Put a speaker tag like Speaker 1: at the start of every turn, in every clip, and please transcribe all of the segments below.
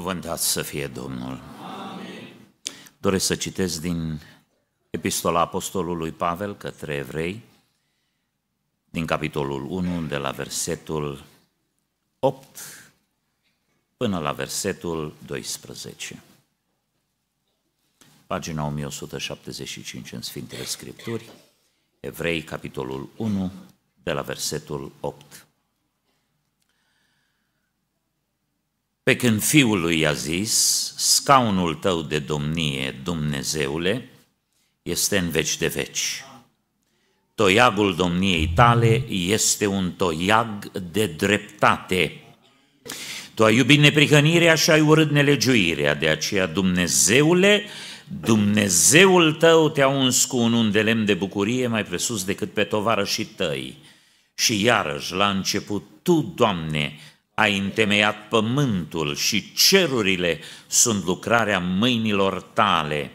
Speaker 1: Cuvântat să fie Domnul. Amin. Doresc să citesc din Epistola Apostolului Pavel către evrei, din capitolul 1, de la versetul 8 până la versetul 12. Pagina 1175 în Sfintele Scripturi, Evrei, capitolul 1, de la versetul 8. Pe când fiul lui i-a zis, scaunul tău de domnie, Dumnezeule, este în veci de veci. Toiagul domniei tale este un toiag de dreptate. Tu ai iubit neprihănirea și ai urât nelegiuirea, de aceea, Dumnezeule, Dumnezeul tău te-a uns cu un unde de lemn de bucurie mai presus decât pe tovarășii tăi. Și iarăși, la început, Tu, Doamne, ai întemeiat pământul și cerurile sunt lucrarea mâinilor tale.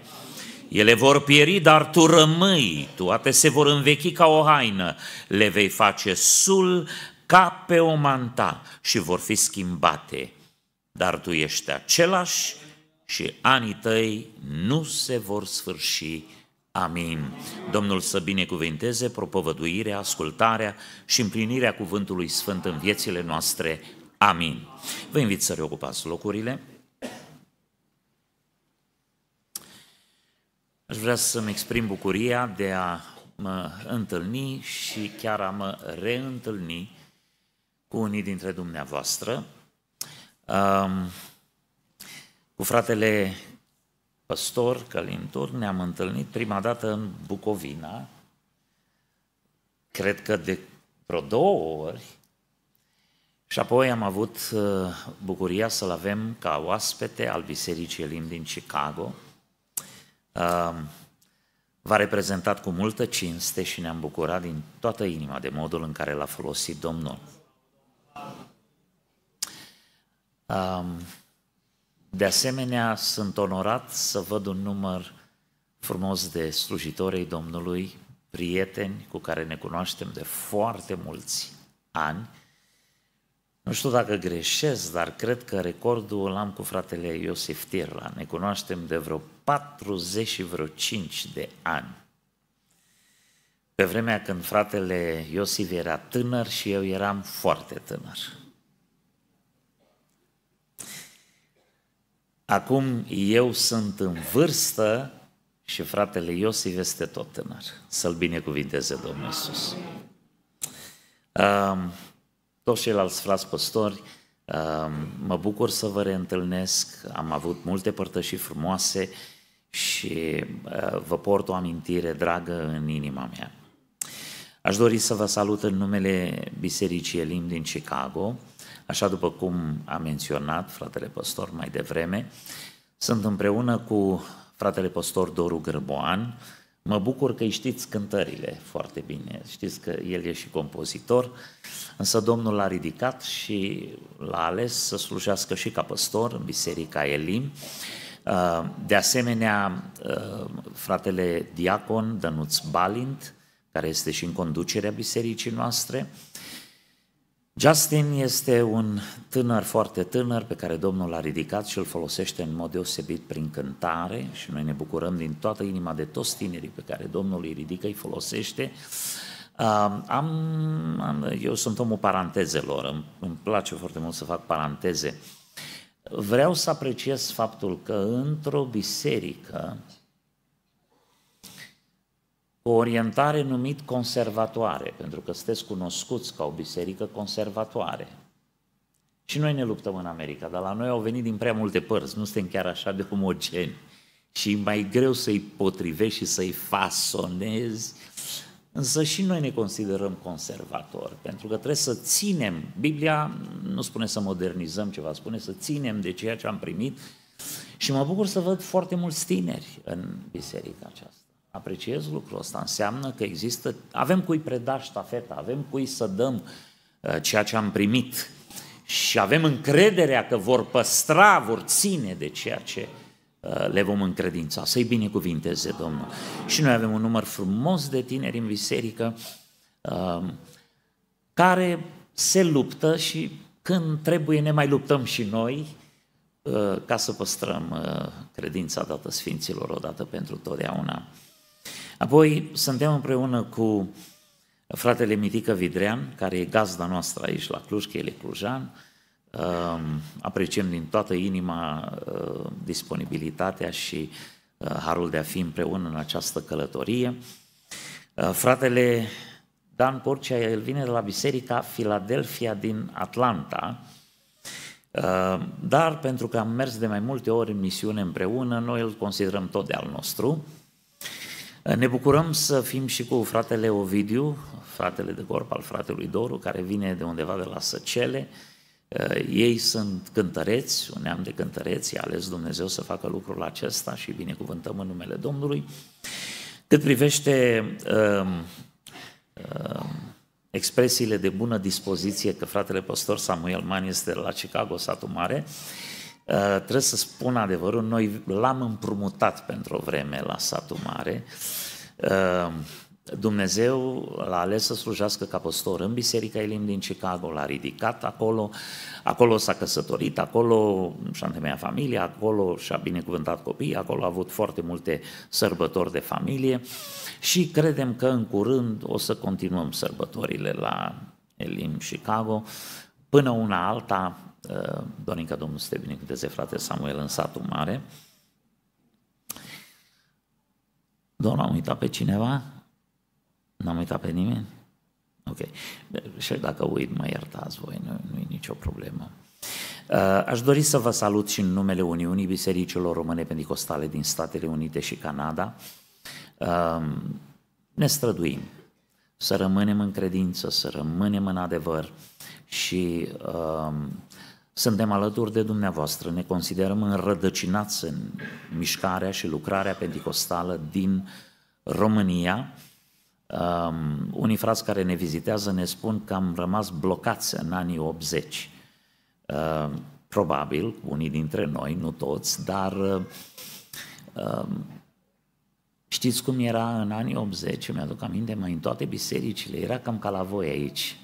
Speaker 1: Ele vor pieri, dar tu rămâi, toate se vor învechi ca o haină, le vei face sul ca pe o manta și vor fi schimbate. Dar tu ești același și anii tăi nu se vor sfârși. Amin. Domnul să binecuvinteze propovăduirea, ascultarea și împlinirea cuvântului sfânt în viețile noastre. Amin. Vă invit să reocupați locurile. Aș vrea să-mi exprim bucuria de a mă întâlni și chiar a mă reîntâlni cu unii dintre dumneavoastră, cu fratele păstor Călim Tur, ne-am întâlnit prima dată în Bucovina, cred că de vreo două ori, și apoi am avut uh, bucuria să-l avem ca oaspete al Bisericii Elim din Chicago. Um, v-a reprezentat cu multă cinste și ne-am bucurat din toată inima de modul în care l-a folosit Domnul. Um, de asemenea, sunt onorat să văd un număr frumos de slujitorii Domnului, prieteni cu care ne cunoaștem de foarte mulți ani, nu știu dacă greșesc, dar cred că recordul l-am cu fratele Iosif Tirla. Ne cunoaștem de vreo 40 și vreo 5 de ani. Pe vremea când fratele Iosif era tânăr și eu eram foarte tânăr. Acum eu sunt în vârstă și fratele Iosif este tot tânăr. Să-l binecuvinteze Domnul Iisus. Um, toți ceilalți frați păstori, uh, mă bucur să vă reîntâlnesc, am avut multe părtășii frumoase și uh, vă port o amintire dragă în inima mea. Aș dori să vă salut în numele Bisericii Elim din Chicago, așa după cum a menționat fratele păstor mai devreme, sunt împreună cu fratele păstor Doru Grăboan, Mă bucur că îi știți cântările foarte bine, știți că el e și compozitor, însă Domnul l-a ridicat și l-a ales să slujească și ca păstor în Biserica Elim. Uh, de asemenea, uh, fratele Diacon Dănuț Balint, care este și în conducerea bisericii noastre, Justin este un tânăr foarte tânăr pe care Domnul l-a ridicat și îl folosește în mod deosebit prin cântare și noi ne bucurăm din toată inima de toți tinerii pe care Domnul îi ridică, îi folosește. am, am, eu sunt omul parantezelor, îmi, îmi place foarte mult să fac paranteze. Vreau să apreciez faptul că într-o biserică o orientare numit conservatoare, pentru că sunteți cunoscuți ca o biserică conservatoare. Și noi ne luptăm în America, dar la noi au venit din prea multe părți, nu suntem chiar așa de homogeni. Și mai greu să-i potrivești și să-i fasonezi. Însă și noi ne considerăm conservatori, pentru că trebuie să ținem. Biblia nu spune să modernizăm ceva, spune să ținem de ceea ce am primit. Și mă bucur să văd foarte mulți tineri în biserica aceasta apreciez lucrul ăsta. Înseamnă că există, avem cui preda ștafeta, avem cui să dăm uh, ceea ce am primit și avem încrederea că vor păstra, vor ține de ceea ce uh, le vom încredința. Să-i binecuvinteze, Domnul. Și noi avem un număr frumos de tineri în biserică uh, care se luptă și când trebuie ne mai luptăm și noi ca să păstrăm credința dată Sfinților odată pentru totdeauna. Apoi suntem împreună cu fratele Mitică Vidrean, care e gazda noastră aici la Cluj, că el e clujan. Ehm, apreciem din toată inima ehm, disponibilitatea și eh, harul de a fi împreună în această călătorie. Eh, fratele Dan Porcea, el vine de la Biserica Filadelfia din Atlanta, ehm, dar pentru că am mers de mai multe ori în misiune împreună, noi îl considerăm tot de al nostru. Ne bucurăm să fim și cu fratele Ovidiu, fratele de corp al fratelui Doru, care vine de undeva de la Săcele. Eh, ei sunt cântăreți, un neam de cântăreți, i-a ales Dumnezeu să facă lucrul acesta și binecuvântăm în numele Domnului. Cât privește uh, uh, expresiile de bună dispoziție, că fratele pastor Samuel Mann este la Chicago, satul mare, uh, Eh, trebuie să spun adevărul, noi l-am împrumutat pentru o vreme la satul mare. Eh, Dumnezeu l-a ales să slujească ca păstor în Biserica Elim din Chicago, l-a ridicat acolo, acolo s-a căsătorit, acolo și-a întemeiat familia, acolo și-a binecuvântat copiii, acolo a avut foarte multe sărbători de familie și credem că în curând o să continuăm sărbătorile la Elim Chicago. Până una alta, Eh, dorim ca Domnul să te binecuvânteze, frate Samuel, în satul mare. Domnul, am uitat pe cineva? N-am uitat pe nimeni? Ok. Și dacă uit, mă iertați voi, nu, nu e nicio problemă. Eh, aș dori să vă salut și în numele Uniunii Bisericilor Române Pentecostale din Statele Unite și Canada. Eh, ne străduim să rămânem în credință, să rămânem în adevăr și suntem alături de dumneavoastră, ne considerăm înrădăcinați în mișcarea și lucrarea pentecostală din România. Um, unii frați care ne vizitează ne spun că am rămas blocați în anii 80. Um, probabil, unii dintre noi, nu toți, dar um, știți cum era în anii 80, mi-aduc aminte, mai în toate bisericile, era cam ca la voi aici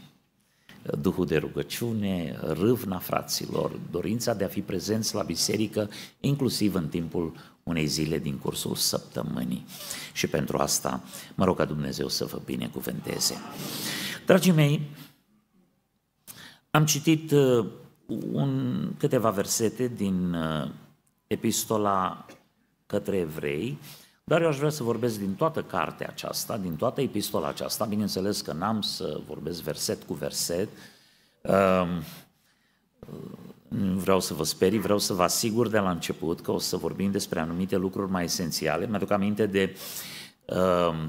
Speaker 1: duhul de rugăciune, râvna fraților, dorința de a fi prezenți la biserică, inclusiv în timpul unei zile din cursul săptămânii. Și pentru asta mă rog ca Dumnezeu să vă binecuvânteze. Dragii mei, am citit uh, un, câteva versete din uh, epistola către evrei, dar eu aș vrea să vorbesc din toată cartea aceasta, din toată epistola aceasta, bineînțeles că n-am să vorbesc verset cu verset, ehm, vreau să vă sperii, vreau să vă asigur de la început că o să vorbim despre anumite lucruri mai esențiale. Mi-aduc aminte de ehm,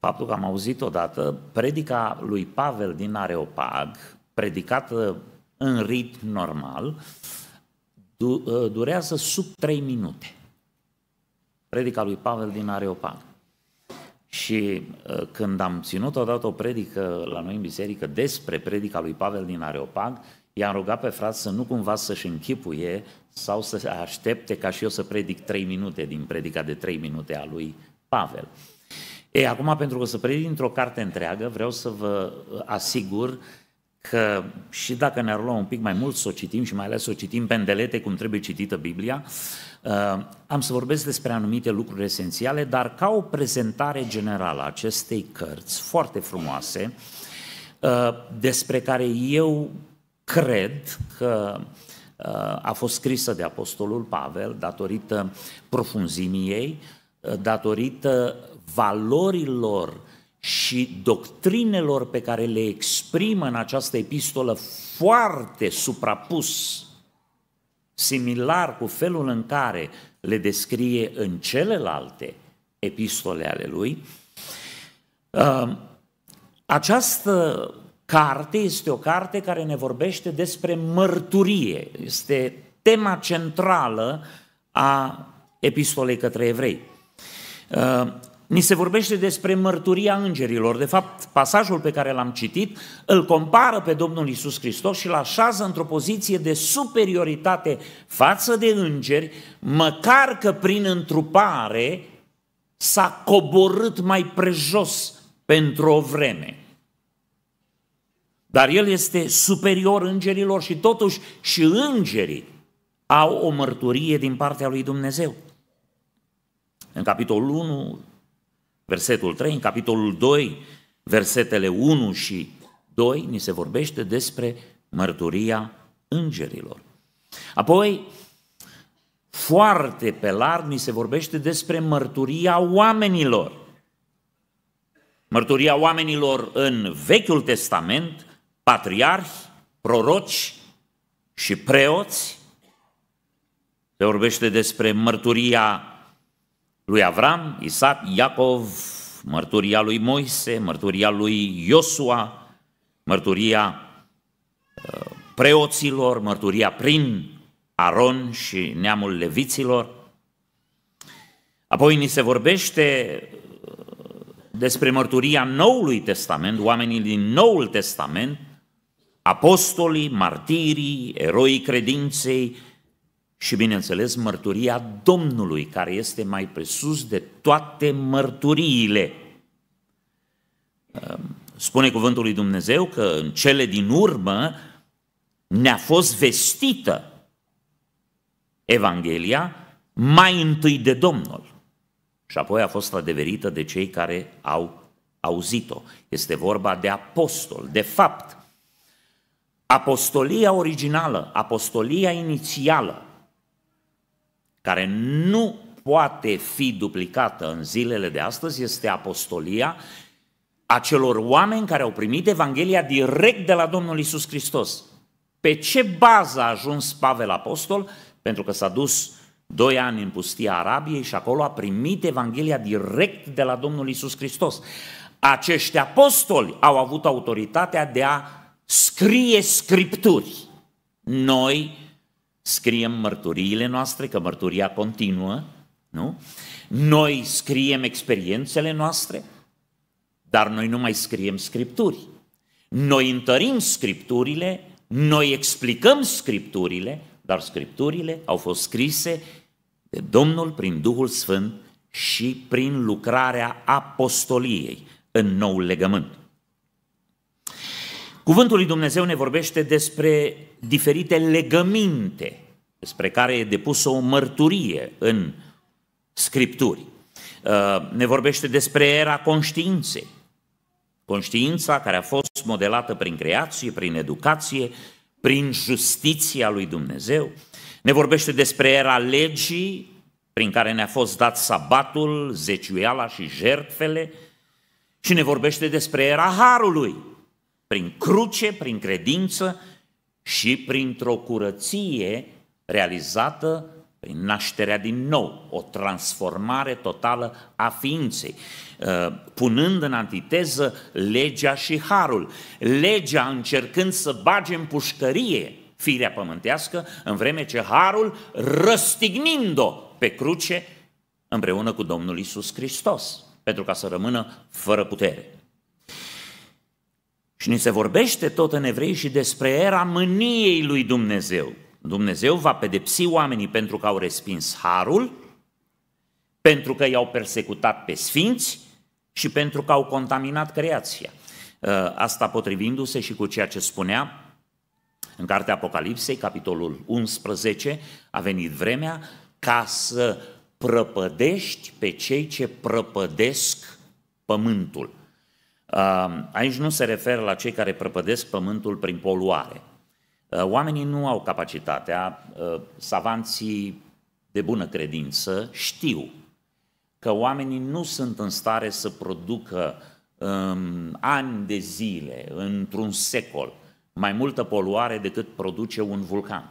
Speaker 1: faptul că am auzit odată predica lui Pavel din Areopag, predicată în ritm normal, durează sub 3 minute predica lui Pavel din Areopag. Și uh, când am ținut odată o predică la noi în biserică despre predica lui Pavel din Areopag, i-am rugat pe frate să nu cumva să-și închipuie sau să aștepte ca și eu să predic trei minute din predica de trei minute a lui Pavel. Ei, acum, pentru că să predic într-o carte întreagă, vreau să vă uh, asigur că și dacă ne-ar lua un pic mai mult să o citim și mai ales să o citim pendelete cum trebuie citită Biblia, uh, Uh, am să vorbesc despre anumite lucruri esențiale, dar ca o prezentare generală a acestei cărți foarte frumoase, uh, despre care eu cred că uh, a fost scrisă de Apostolul Pavel datorită profunzimii ei, datorită valorilor și doctrinelor pe care le exprimă în această epistolă foarte suprapus similar cu felul în care le descrie în celelalte epistole ale lui, um, această carte este o carte care ne vorbește despre mărturie. Este tema centrală a epistolei către evrei. Um, Ni se vorbește despre mărturia îngerilor. De fapt, pasajul pe care l-am citit îl compară pe Domnul Isus Hristos și îl așează într-o poziție de superioritate față de îngeri, măcar că prin întrupare s-a coborât mai prejos pentru o vreme. Dar el este superior îngerilor și totuși și îngerii au o mărturie din partea lui Dumnezeu. În capitolul 1, versetul 3, în capitolul 2, versetele 1 și 2, ni se vorbește despre mărturia îngerilor. Apoi, foarte pe larg, ni se vorbește despre mărturia oamenilor. Mărturia oamenilor în Vechiul Testament, patriarhi, proroci și preoți. Se vorbește despre mărturia lui Avram, Isaac, Iacov, mărturia lui Moise, mărturia lui Iosua, mărturia uh, preoților, mărturia prin Aron și neamul leviților. Apoi ni se vorbește uh, despre mărturia Noului Testament, oamenii din Noul Testament, apostolii, martirii, eroii credinței, și, bineînțeles, mărturia Domnului, care este mai presus de toate mărturiile. Ehm, spune cuvântul lui Dumnezeu că în cele din urmă ne-a fost vestită Evanghelia mai întâi de Domnul și apoi a fost adeverită de cei care au auzit-o. Este vorba de apostol. De fapt, apostolia originală, apostolia inițială, care nu poate fi duplicată în zilele de astăzi este apostolia acelor oameni care au primit Evanghelia direct de la Domnul Isus Hristos. Pe ce bază a ajuns Pavel Apostol? Pentru că s-a dus doi ani în pustia Arabiei și acolo a primit Evanghelia direct de la Domnul Isus Hristos. Acești apostoli au avut autoritatea de a scrie scripturi. Noi scriem mărturiile noastre, că mărturia continuă, nu? Noi scriem experiențele noastre, dar noi nu mai scriem scripturi. Noi întărim scripturile, noi explicăm scripturile, dar scripturile au fost scrise de Domnul prin Duhul Sfânt și prin lucrarea apostoliei în nou legământ. Cuvântul lui Dumnezeu ne vorbește despre diferite legăminte despre care e depusă o mărturie în Scripturi. Uh, ne vorbește despre era conștiinței. Conștiința care a fost modelată prin creație, prin educație, prin justiția lui Dumnezeu. Ne vorbește despre era legii, prin care ne-a fost dat sabatul, zeciuiala și jertfele. Și ne vorbește despre era harului, prin cruce, prin credință și printr-o curăție realizată prin nașterea din nou, o transformare totală a ființei, uh, punând în antiteză legea și harul. Legea încercând să bage în pușcărie firea pământească, în vreme ce harul răstignind-o pe cruce împreună cu Domnul Isus Hristos, pentru ca să rămână fără putere. Și ni se vorbește tot în evrei și despre era mâniei lui Dumnezeu. Dumnezeu va pedepsi oamenii pentru că au respins harul, pentru că i-au persecutat pe sfinți și pentru că au contaminat creația. Uh, asta potrivindu-se și cu ceea ce spunea în cartea Apocalipsei, capitolul 11, a venit vremea ca să prăpădești pe cei ce prăpădesc pământul. Aici nu se referă la cei care prăpădesc pământul prin poluare. Uh, oamenii nu au capacitatea, uh, savanții de bună credință știu că oamenii nu sunt în stare să producă um, ani de zile, într-un secol, mai multă poluare decât produce un vulcan.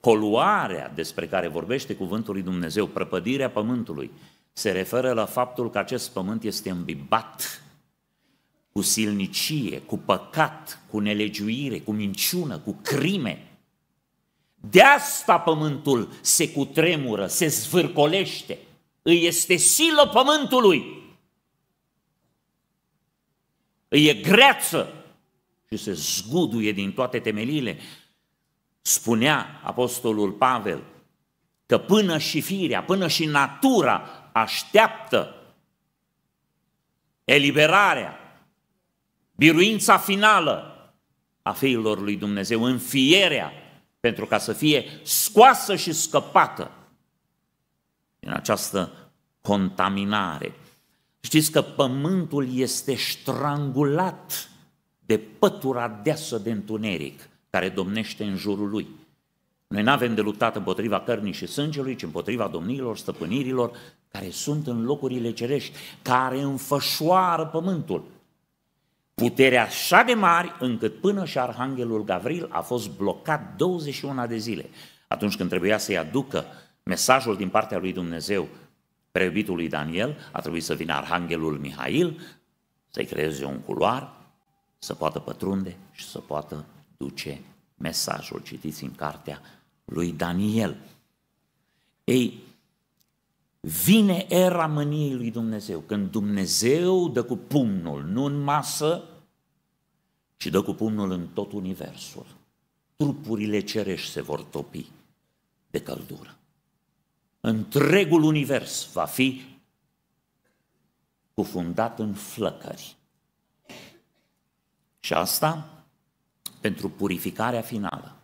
Speaker 1: Poluarea despre care vorbește cuvântul lui Dumnezeu, prăpădirea pământului, se referă la faptul că acest pământ este îmbibat cu silnicie, cu păcat, cu nelegiuire, cu minciună, cu crime. De asta pământul se cutremură, se zvârcolește. Îi este silă pământului. Îi e greață și se zguduie din toate temelile. Spunea apostolul Pavel că până și firea, până și natura așteaptă eliberarea biruința finală a fiilor lui Dumnezeu, înfierea pentru ca să fie scoasă și scăpată din această contaminare. Știți că pământul este ștrangulat de pătura deasă de întuneric care domnește în jurul lui. Noi nu avem de luptat împotriva cărnii și sângelui, ci împotriva domniilor, stăpânirilor, care sunt în locurile cerești, care înfășoară pământul putere așa de mari încât până și Arhanghelul Gavril a fost blocat 21 de zile atunci când trebuia să-i aducă mesajul din partea lui Dumnezeu preubitului Daniel, a trebuit să vină Arhanghelul Mihail, să-i creeze un culoar, să poată pătrunde și să poată duce mesajul. Citiți în cartea lui Daniel. Ei, Vine era mâniei lui Dumnezeu, când Dumnezeu dă cu pumnul, nu în masă, ci dă cu pumnul în tot universul. Trupurile cerești se vor topi de căldură. Întregul univers va fi cufundat în flăcări. Și asta pentru purificarea finală.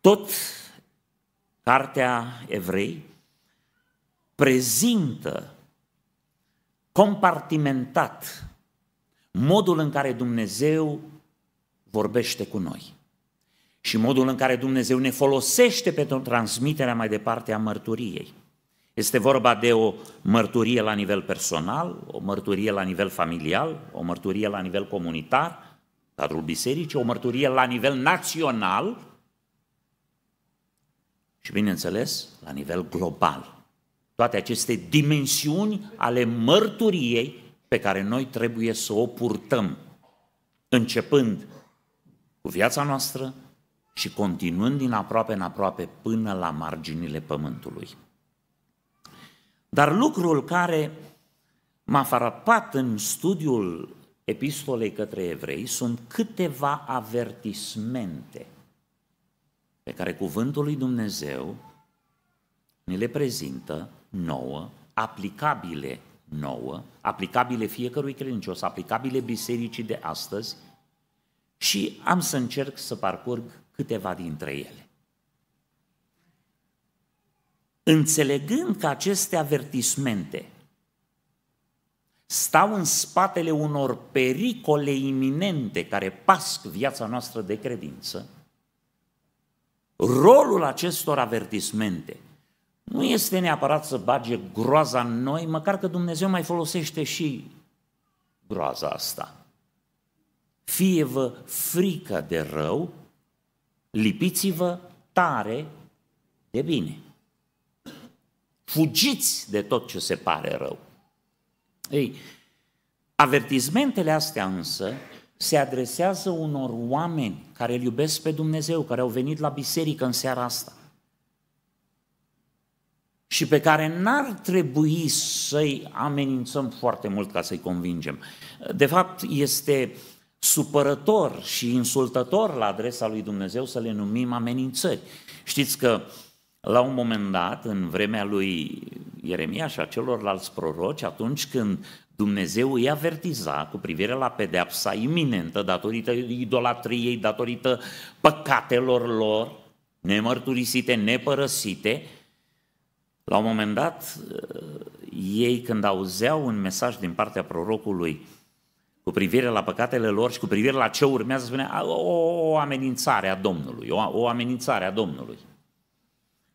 Speaker 1: Tot Cartea Evrei prezintă compartimentat modul în care Dumnezeu vorbește cu noi și modul în care Dumnezeu ne folosește pentru transmiterea mai departe a mărturiei. Este vorba de o mărturie la nivel personal, o mărturie la nivel familial, o mărturie la nivel comunitar, cadrul bisericii, o mărturie la nivel național și, bineînțeles, la nivel global. Toate aceste dimensiuni ale mărturiei pe care noi trebuie să o purtăm, începând cu viața noastră și continuând din aproape în aproape până la marginile pământului. Dar lucrul care m-a farapat în studiul epistolei către evrei sunt câteva avertismente – pe care cuvântul lui Dumnezeu ni le prezintă nouă, aplicabile nouă, aplicabile fiecărui credincios, aplicabile bisericii de astăzi și am să încerc să parcurg câteva dintre ele. Înțelegând că aceste avertismente stau în spatele unor pericole iminente care pasc viața noastră de credință, Rolul acestor avertismente nu este neapărat să bage groaza în noi, măcar că Dumnezeu mai folosește și groaza asta. Fie vă frică de rău, lipiți-vă tare de bine. Fugiți de tot ce se pare rău. Ei, avertismentele astea însă se adresează unor oameni care îl iubesc pe Dumnezeu, care au venit la biserică în seara asta și pe care n-ar trebui să-i amenințăm foarte mult ca să-i convingem. De fapt, este supărător și insultător la adresa lui Dumnezeu să le numim amenințări. Știți că la un moment dat, în vremea lui Ieremia și a celorlalți proroci, atunci când Dumnezeu îi avertiza cu privire la pedeapsa iminentă datorită idolatriei, datorită păcatelor lor, nemărturisite, nepărăsite. La un moment dat, eh, ei când auzeau un mesaj din partea prorocului cu privire la păcatele lor și cu privire la ce urmează, spunea o, amenințare a Domnului, o, amenințare a Domnului.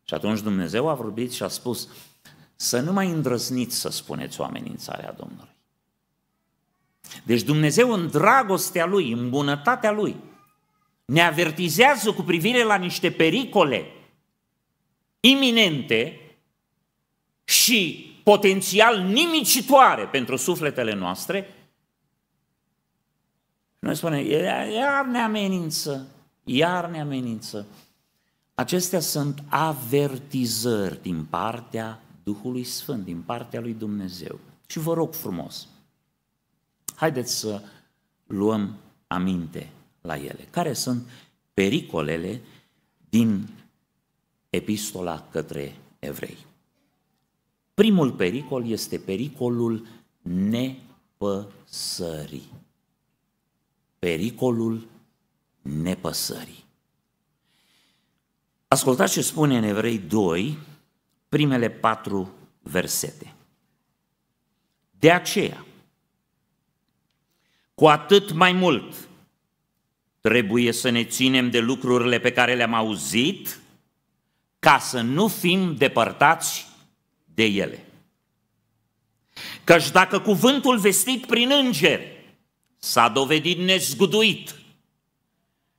Speaker 1: Și atunci Dumnezeu a vorbit și a spus, să nu mai îndrăzniți să spuneți o amenințare a Domnului. Deci Dumnezeu în dragostea Lui, în bunătatea Lui, ne avertizează cu privire la niște pericole iminente și potențial nimicitoare pentru sufletele noastre, noi spunem, iar ne amenință, iar ne amenință. Acestea sunt avertizări din partea Duhului Sfânt, din partea lui Dumnezeu. Și vă rog frumos, Haideți să luăm aminte la ele. Care sunt pericolele din epistola către evrei? Primul pericol este pericolul nepăsării. Pericolul nepăsării. Ascultați ce spune în Evrei 2, primele patru versete. De aceea, cu atât mai mult trebuie să ne ținem de lucrurile pe care le-am auzit ca să nu fim depărtați de ele. Căci dacă cuvântul vestit prin îngeri s-a dovedit nezguduit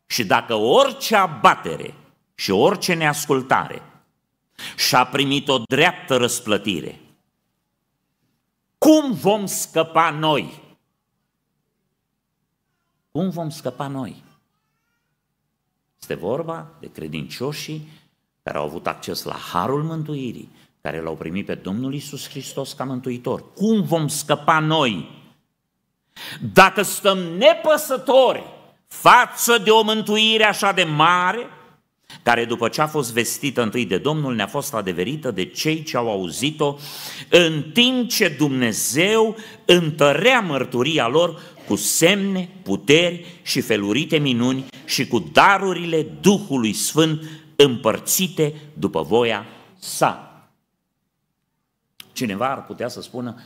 Speaker 1: și dacă orice abatere și orice neascultare și-a primit o dreaptă răsplătire, cum vom scăpa noi cum vom scăpa noi? Este vorba de credincioșii care au avut acces la harul mântuirii, care l-au primit pe Domnul Isus Hristos ca mântuitor. Cum vom scăpa noi? Dacă stăm nepăsători față de o mântuire așa de mare, care după ce a fost vestită întâi de Domnul, ne-a fost adeverită de cei ce au auzit-o, în timp ce Dumnezeu întărea mărturia lor cu semne, puteri și felurite minuni și cu darurile Duhului Sfânt împărțite după voia sa. Cineva ar putea să spună,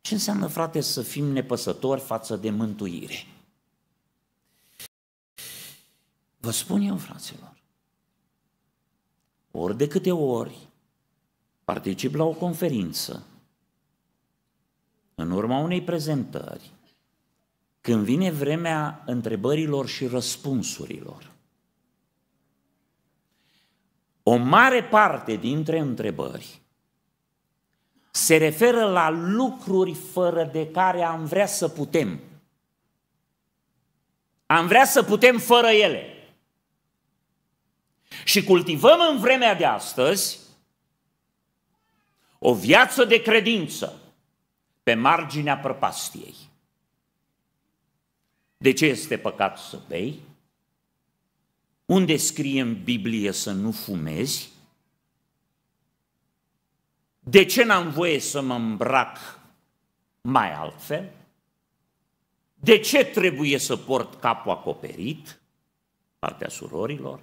Speaker 1: ce înseamnă, frate, să fim nepăsători față de mântuire? Vă spun eu, fraților, ori de câte ori particip la o conferință, în urma unei prezentări, când vine vremea întrebărilor și răspunsurilor, o mare parte dintre întrebări se referă la lucruri fără de care am vrea să putem. Am vrea să putem fără ele și cultivăm în vremea de astăzi o viață de credință pe marginea prăpastiei. De ce este păcat să bei? Unde scrie în Biblie să nu fumezi? De ce n-am voie să mă îmbrac mai altfel? De ce trebuie să port capul acoperit? Partea surorilor?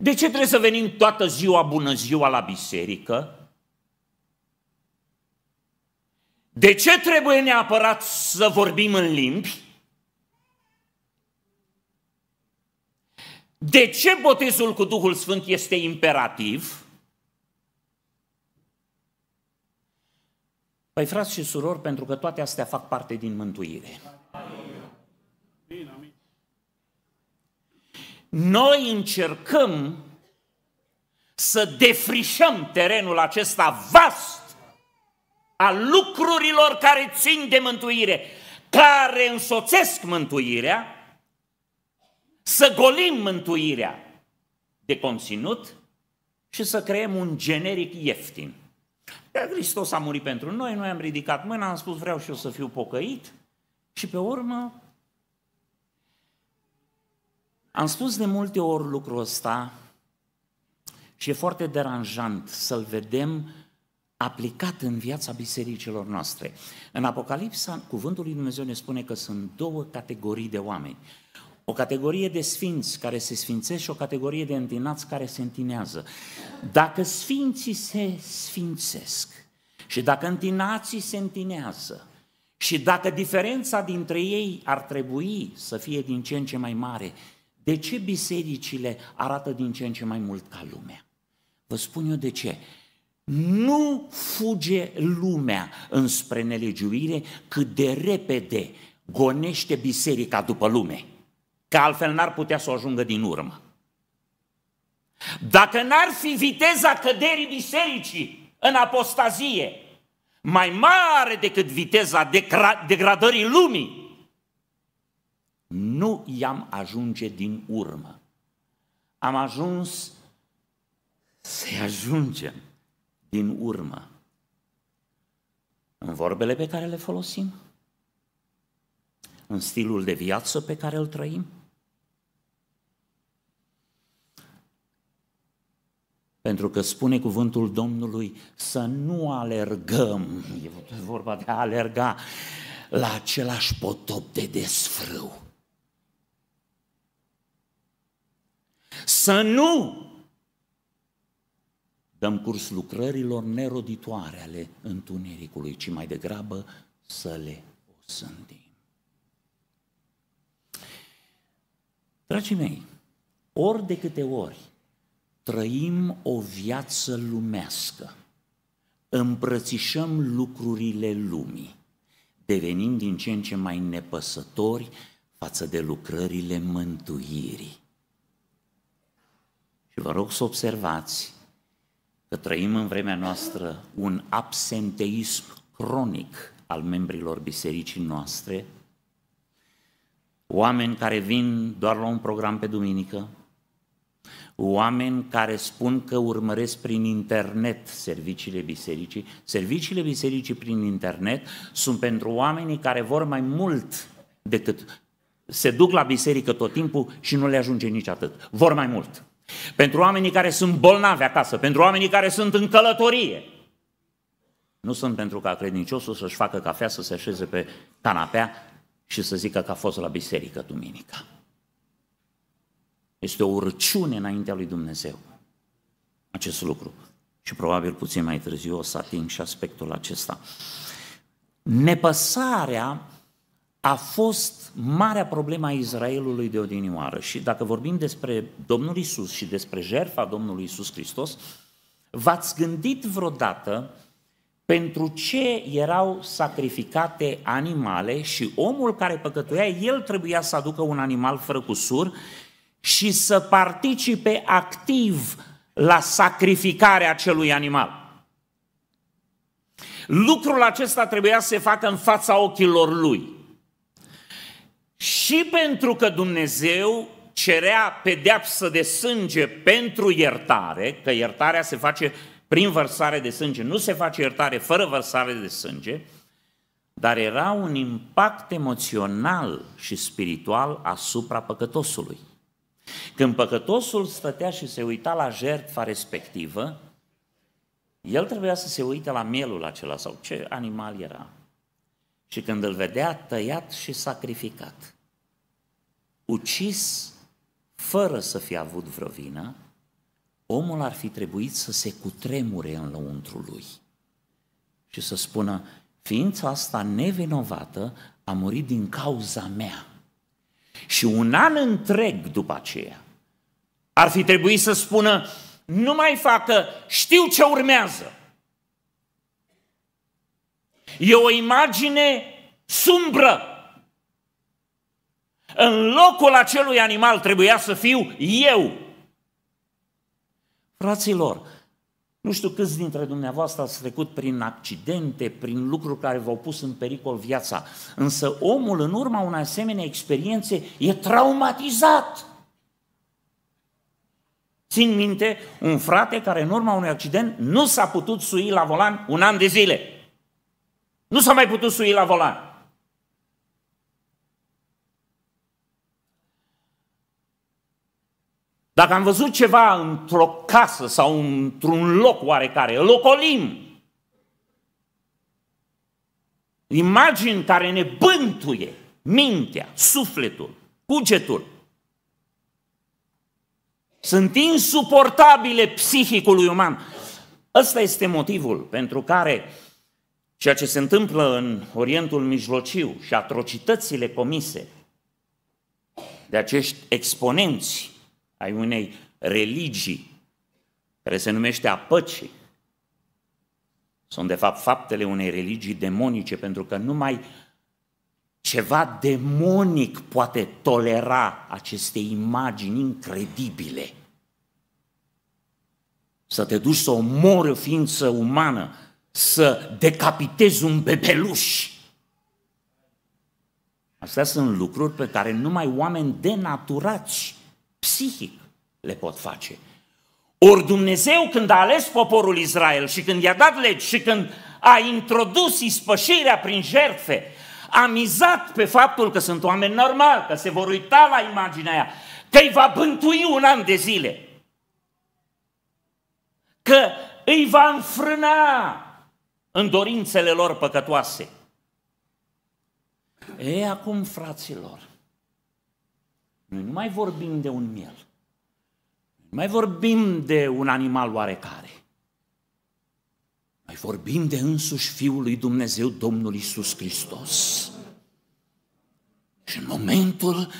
Speaker 1: De ce trebuie să venim toată ziua, bună ziua, la biserică? De ce trebuie neapărat să vorbim în limbi? De ce botezul cu Duhul Sfânt este imperativ? Păi frați și surori, pentru că toate astea fac parte din mântuire. Amin. Amin. Noi încercăm să defrișăm terenul acesta vast al lucrurilor care țin de mântuire, care însoțesc mântuirea, să golim mântuirea de conținut și să creăm un generic ieftin. Că Hristos a murit pentru noi, noi am ridicat mâna, am spus vreau și eu să fiu pocăit și pe urmă am spus de multe ori lucrul ăsta și e foarte deranjant să-l vedem aplicat în viața bisericilor noastre. În Apocalipsa, cuvântul lui Dumnezeu ne spune că sunt două categorii de oameni. O categorie de sfinți care se sfințesc și o categorie de întinați care se întinează. Dacă sfinții se sfințesc și dacă întinații se întinează și dacă diferența dintre ei ar trebui să fie din ce în ce mai mare, de ce bisericile arată din ce în ce mai mult ca lumea? Vă spun eu de ce. Nu fuge lumea înspre nelegiuire cât de repede gonește biserica după lume, că altfel n-ar putea să o ajungă din urmă. Dacă n-ar fi viteza căderii bisericii în apostazie mai mare decât viteza degradării lumii, nu i-am ajunge din urmă. Am ajuns să-i ajungem din urmă. În vorbele pe care le folosim, în stilul de viață pe care îl trăim, Pentru că spune cuvântul Domnului să nu alergăm, e vorba de a alerga la același potop de desfrâu. Să nu dăm curs lucrărilor neroditoare ale întunericului, ci mai degrabă să le osândim. Dragii mei, ori de câte ori trăim o viață lumească, îmbrățișăm lucrurile lumii, devenim din ce în ce mai nepăsători față de lucrările mântuirii. Și vă rog să observați că trăim în vremea noastră un absenteism cronic al membrilor bisericii noastre, oameni care vin doar la un program pe duminică, oameni care spun că urmăresc prin internet serviciile bisericii. Serviciile bisericii prin internet sunt pentru oamenii care vor mai mult decât se duc la biserică tot timpul și nu le ajunge nici atât. Vor mai mult pentru oamenii care sunt bolnavi acasă, pentru oamenii care sunt în călătorie. Nu sunt pentru ca credinciosul să-și facă cafea, să se așeze pe canapea și să zică că a fost la biserică duminica. Este o urciune înaintea lui Dumnezeu acest lucru. Și probabil puțin mai târziu o să ating și aspectul acesta. Nepăsarea a fost marea problemă a Israelului de odinioară. Și dacă vorbim despre Domnul Isus și despre jertfa Domnului Isus Hristos, v-ați gândit vreodată pentru ce erau sacrificate animale și omul care păcătuia, el trebuia să aducă un animal fără cusur și să participe activ la sacrificarea acelui animal. Lucrul acesta trebuia să se facă în fața ochilor lui și pentru că Dumnezeu cerea pedeapsă de sânge pentru iertare, că iertarea se face prin vărsare de sânge, nu se face iertare fără vărsare de sânge, dar era un impact emoțional și spiritual asupra păcătosului. Când păcătosul stătea și se uita la jertfa respectivă, el trebuia să se uite la mielul acela sau ce animal era și când îl vedea tăiat și sacrificat, ucis fără să fi avut vreo vină, omul ar fi trebuit să se cutremure în lăuntru lui și să spună, ființa asta nevinovată a murit din cauza mea. Și un an întreg după aceea ar fi trebuit să spună, nu mai facă, știu ce urmează, E o imagine sumbră. În locul acelui animal trebuia să fiu eu. Fraților, nu știu câți dintre dumneavoastră ați trecut prin accidente, prin lucruri care v-au pus în pericol viața, însă omul în urma unei asemenea experiențe e traumatizat. Țin minte un frate care în urma unui accident nu s-a putut sui la volan un an de zile. Nu s-a mai putut sui la volan. Dacă am văzut ceva într-o casă sau într-un loc oarecare, îl ocolim. Imagini care ne bântuie mintea, sufletul, cugetul. Sunt insuportabile psihicului uman. Ăsta este motivul pentru care uh, Ceea ce se întâmplă în Orientul Mijlociu și atrocitățile comise de acești exponenți ai unei religii care se numește apăcii, sunt de fapt faptele unei religii demonice, pentru că numai ceva demonic poate tolera aceste imagini incredibile. Să te duci să omori o ființă umană să decapitezi un bebeluș. Astea sunt lucruri pe care numai oameni denaturați psihic le pot face. Ori Dumnezeu când a ales poporul Israel și când i-a dat legi și când a introdus ispășirea prin jertfe, a mizat pe faptul că sunt oameni normali, că se vor uita la imaginea aia, că îi va bântui un an de zile, că îi va înfrâna, în dorințele lor păcătoase. E acum, fraților, noi nu mai vorbim de un miel, nu mai vorbim de un animal oarecare, mai vorbim de însuși Fiul lui Dumnezeu, Domnul Isus Hristos. Și în momentul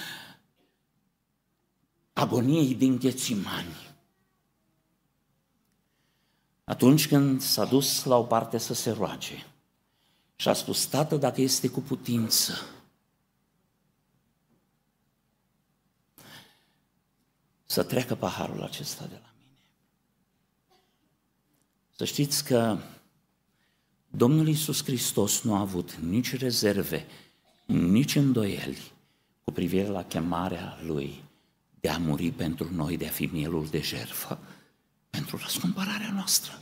Speaker 1: agoniei din Ghețimani, atunci când s-a dus la o parte să se roage și a spus, Tată, dacă este cu putință, să treacă paharul acesta de la mine. Să știți că Domnul Iisus Hristos nu a avut nici rezerve, nici îndoieli cu privire la chemarea Lui de a muri pentru noi, de a fi mielul de jertfă. Pentru răscumpărarea noastră.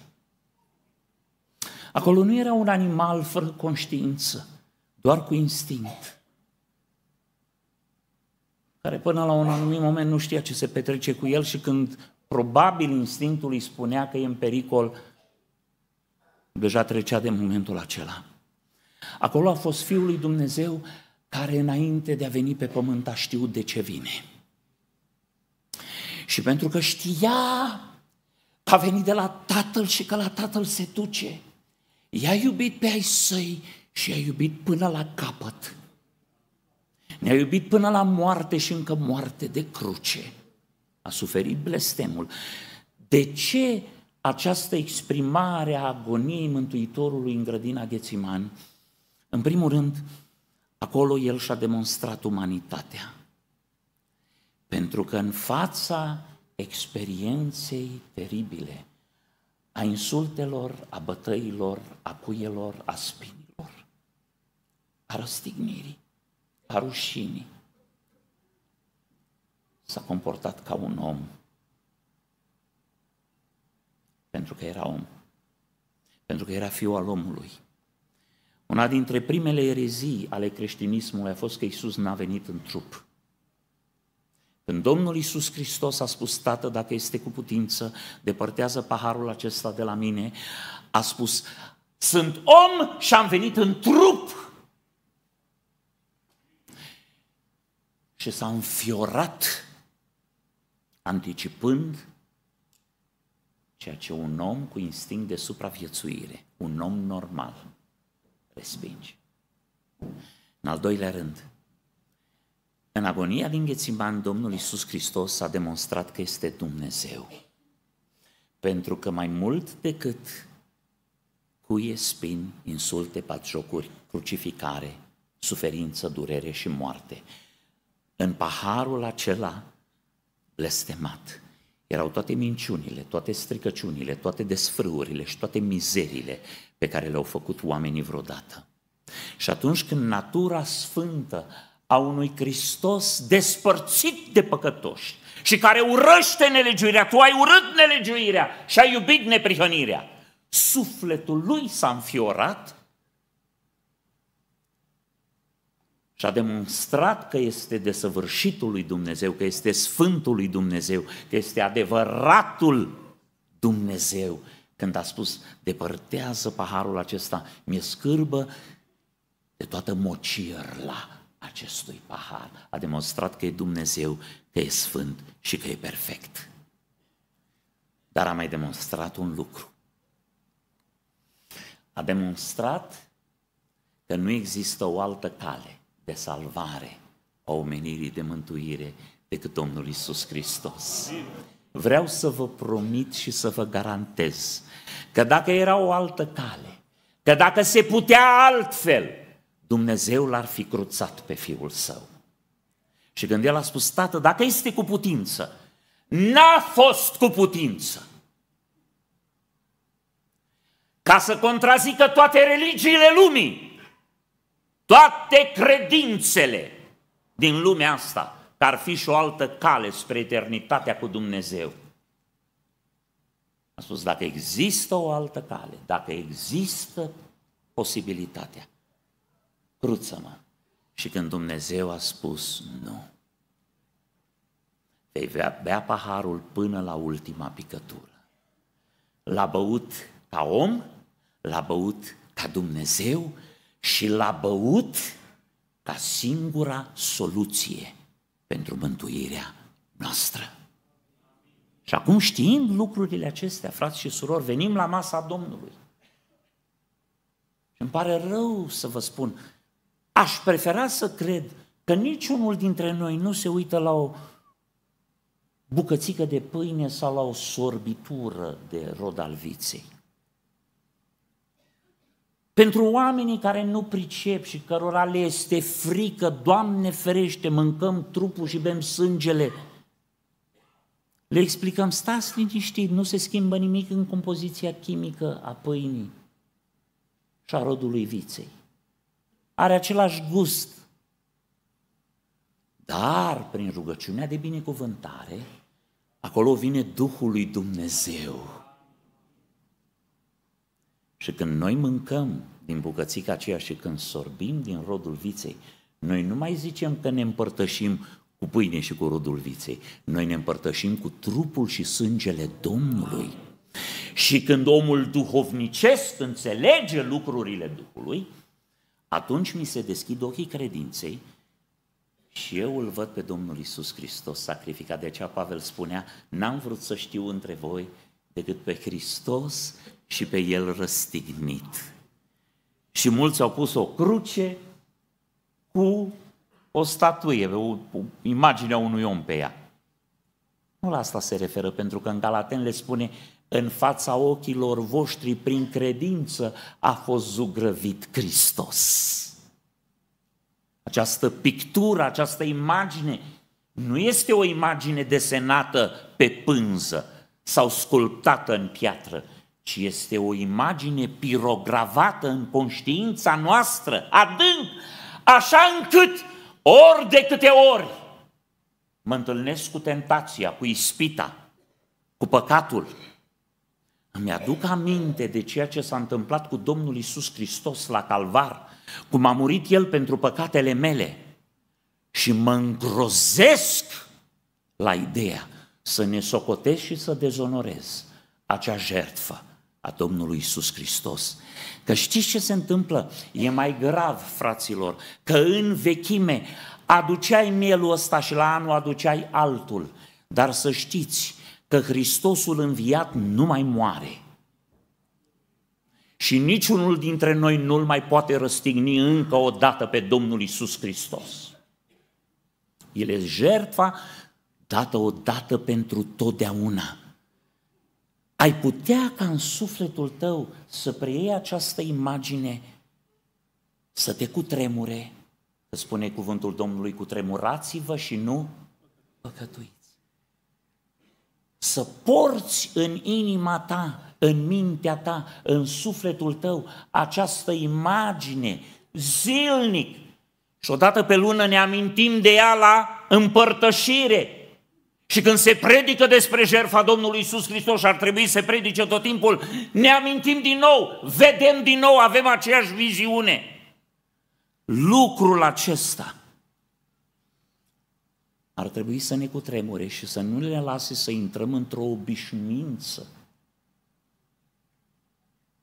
Speaker 1: Acolo nu era un animal fără conștiință, doar cu instinct, care până la un anumit moment nu știa ce se petrece cu el și când probabil instinctul îi spunea că e în pericol, deja trecea de momentul acela. Acolo a fost Fiul lui Dumnezeu care înainte de a veni pe pământ a știut de ce vine. Și pentru că știa că a venit de la Tatăl și că la Tatăl se duce. I-a iubit pe ai săi și i-a iubit până la capăt. Ne-a iubit până la moarte și încă moarte de cruce. A suferit blestemul. De ce această exprimare a agoniei Mântuitorului în grădina Ghețiman? În primul rând, acolo el și-a demonstrat umanitatea. Pentru că în fața experienței teribile, a insultelor, a bătăilor, a cuielor, a spinilor, a răstignirii, a rușinii. S-a comportat ca un om, pentru că era om, pentru că era fiul al omului. Una dintre primele erezii ale creștinismului a fost că Isus n-a venit în trup. Când Domnul Iisus Hristos a spus, Tată, dacă este cu putință, depărtează paharul acesta de la mine, a spus, sunt om și am venit în trup. Și s-a înfiorat, anticipând ceea ce un om cu instinct de supraviețuire, un om normal, respinge. În al doilea rând, în agonia din Ghețiman, Domnul Iisus Hristos a demonstrat că este Dumnezeu. Pentru că mai mult decât cuie, spin, insulte, patjocuri, crucificare, suferință, durere și moarte, în paharul acela blestemat erau toate minciunile, toate stricăciunile, toate desfrâurile și toate mizerile pe care le-au făcut oamenii vreodată. Și atunci când natura sfântă a unui Hristos despărțit de păcătoși și care urăște nelegiuirea. Tu ai urât nelegiuirea și ai iubit neprihănirea. Sufletul lui s-a înfiorat și a demonstrat că este desăvârșitul lui Dumnezeu, că este sfântul lui Dumnezeu, că este adevăratul Dumnezeu. Când a spus, depărtează paharul acesta, mi-e scârbă de toată mocirla, acestui pahar a demonstrat că e Dumnezeu, că e Sfânt și că e perfect. Dar a mai demonstrat un lucru. A demonstrat că nu există o altă cale de salvare a omenirii, de mântuire, decât Domnul Isus Hristos. Vreau să vă promit și să vă garantez că dacă era o altă cale, că dacă se putea altfel, Dumnezeu l-ar fi cruțat pe fiul său. Și când el a spus, tată, dacă este cu putință, n-a fost cu putință. Ca să contrazică toate religiile lumii, toate credințele din lumea asta, că ar fi și o altă cale spre eternitatea cu Dumnezeu. A spus, dacă există o altă cale, dacă există posibilitatea, cruță-mă. Și când Dumnezeu a spus nu, vei bea paharul până la ultima picătură. L-a băut ca om, l-a băut ca Dumnezeu și l-a băut ca singura soluție pentru mântuirea noastră. Și acum știind lucrurile acestea, frați și surori, venim la masa Domnului. Și îmi pare rău să vă spun, Aș prefera să cred că niciunul dintre noi nu se uită la o bucățică de pâine sau la o sorbitură de rod al viței. Pentru oamenii care nu pricep și cărora le este frică, Doamne ferește, mâncăm trupul și bem sângele, le explicăm, stați liniștit, nu se schimbă nimic în compoziția chimică a pâinii și a rodului viței are același gust. Dar prin rugăciunea de binecuvântare, acolo vine Duhul lui Dumnezeu. Și când noi mâncăm din bucățica aceea și când sorbim din rodul viței, noi nu mai zicem că ne împărtășim cu pâine și cu rodul viței. Noi ne împărtășim cu trupul și sângele Domnului. Și când omul duhovnicesc înțelege lucrurile Duhului, atunci mi se deschid ochii credinței și eu îl văd pe Domnul Isus Hristos sacrificat. De aceea Pavel spunea, n-am vrut să știu între voi decât pe Hristos și pe El răstignit. Și mulți au pus o cruce cu o statuie, o, o imaginea unui om pe ea. Nu la asta se referă, pentru că în Galaten le spune în fața ochilor voștri, prin credință, a fost zugrăvit Hristos. Această pictură, această imagine, nu este o imagine desenată pe pânză sau sculptată în piatră, ci este o imagine pirogravată în conștiința noastră, adânc, așa încât ori de câte ori mă întâlnesc cu tentația, cu ispita, cu păcatul, îmi aduc aminte de ceea ce s-a întâmplat cu Domnul Isus Hristos la Calvar, cum a murit El pentru păcatele mele și mă îngrozesc la ideea să ne socotez și să dezonorez acea jertfă a Domnului Isus Hristos. Că știți ce se întâmplă? E mai grav, fraților, că în vechime aduceai mielul ăsta și la anul aduceai altul. Dar să știți că Hristosul înviat nu mai moare. Și niciunul dintre noi nu-l mai poate răstigni încă o dată pe Domnul Isus Hristos. El e jertfa dată o dată pentru totdeauna. Ai putea ca în sufletul tău să preiei această imagine, să te cutremure, Să spune cuvântul Domnului, cutremurați-vă și nu păcătuiți să porți în inima ta, în mintea ta, în sufletul tău această imagine zilnic. Și odată pe lună ne amintim de ea la împărtășire. Și când se predică despre jertfa Domnului Isus Hristos și ar trebui să predice tot timpul, ne amintim din nou, vedem din nou, avem aceeași viziune. Lucrul acesta – ar trebui să ne cutremure și să nu le lase să intrăm într-o obișnuință,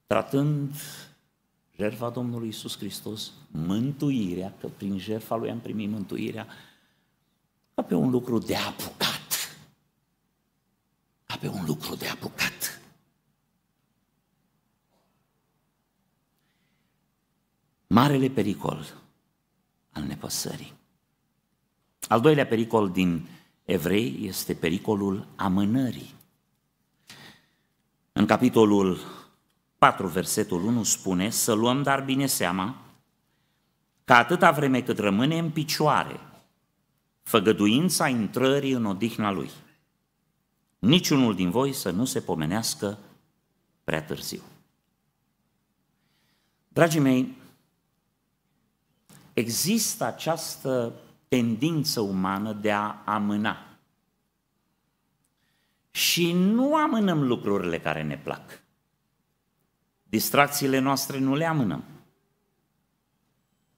Speaker 1: tratând jertfa Domnului Isus Hristos, mântuirea, că prin jertfa Lui am primit mântuirea, ca pe un lucru de apucat. Ca pe un lucru de apucat. Marele pericol al nepăsării. Al doilea pericol din evrei este pericolul amânării. În capitolul 4, versetul 1 spune să luăm dar bine seama că atâta vreme cât rămâne în picioare făgăduința intrării în odihna lui, niciunul din voi să nu se pomenească prea târziu. Dragii mei, există această tendință umană de a amâna. Și nu amânăm lucrurile care ne plac. Distracțiile noastre nu le amânăm.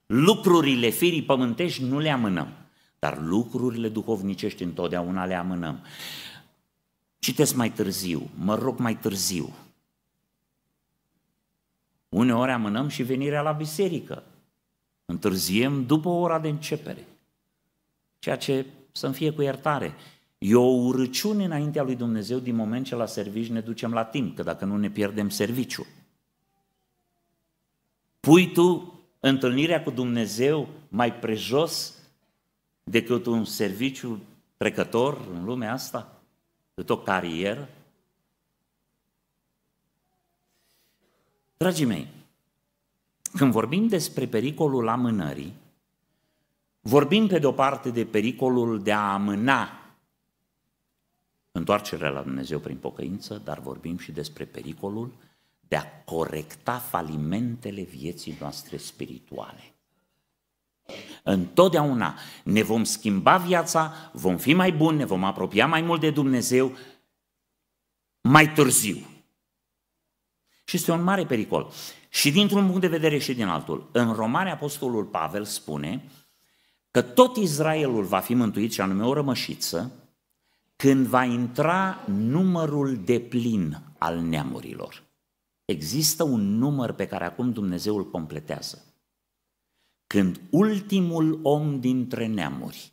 Speaker 1: Lucrurile firii pământești nu le amânăm, dar lucrurile duhovnicești întotdeauna le amânăm. Citesc mai târziu, mă rog mai târziu. Uneori amânăm și venirea la biserică. Întârziem după ora de începere ceea ce să-mi fie cu iertare. E o urăciune înaintea lui Dumnezeu din moment ce la servici ne ducem la timp, că dacă nu ne pierdem serviciu. Pui tu întâlnirea cu Dumnezeu mai prejos decât un serviciu trecător în lumea asta, de o carieră? Dragii mei, când vorbim despre pericolul amânării, Vorbim pe de-o parte de pericolul de a amâna întoarcerea la Dumnezeu prin pocăință, dar vorbim și despre pericolul de a corecta falimentele vieții noastre spirituale. Întotdeauna ne vom schimba viața, vom fi mai buni, ne vom apropia mai mult de Dumnezeu mai târziu. Și este un mare pericol. Și dintr-un punct de vedere și din altul. În Romare, Apostolul Pavel spune că tot Israelul va fi mântuit, și anume o rămășiță, când va intra numărul de plin al neamurilor. Există un număr pe care acum Dumnezeu îl completează. Când ultimul om dintre neamuri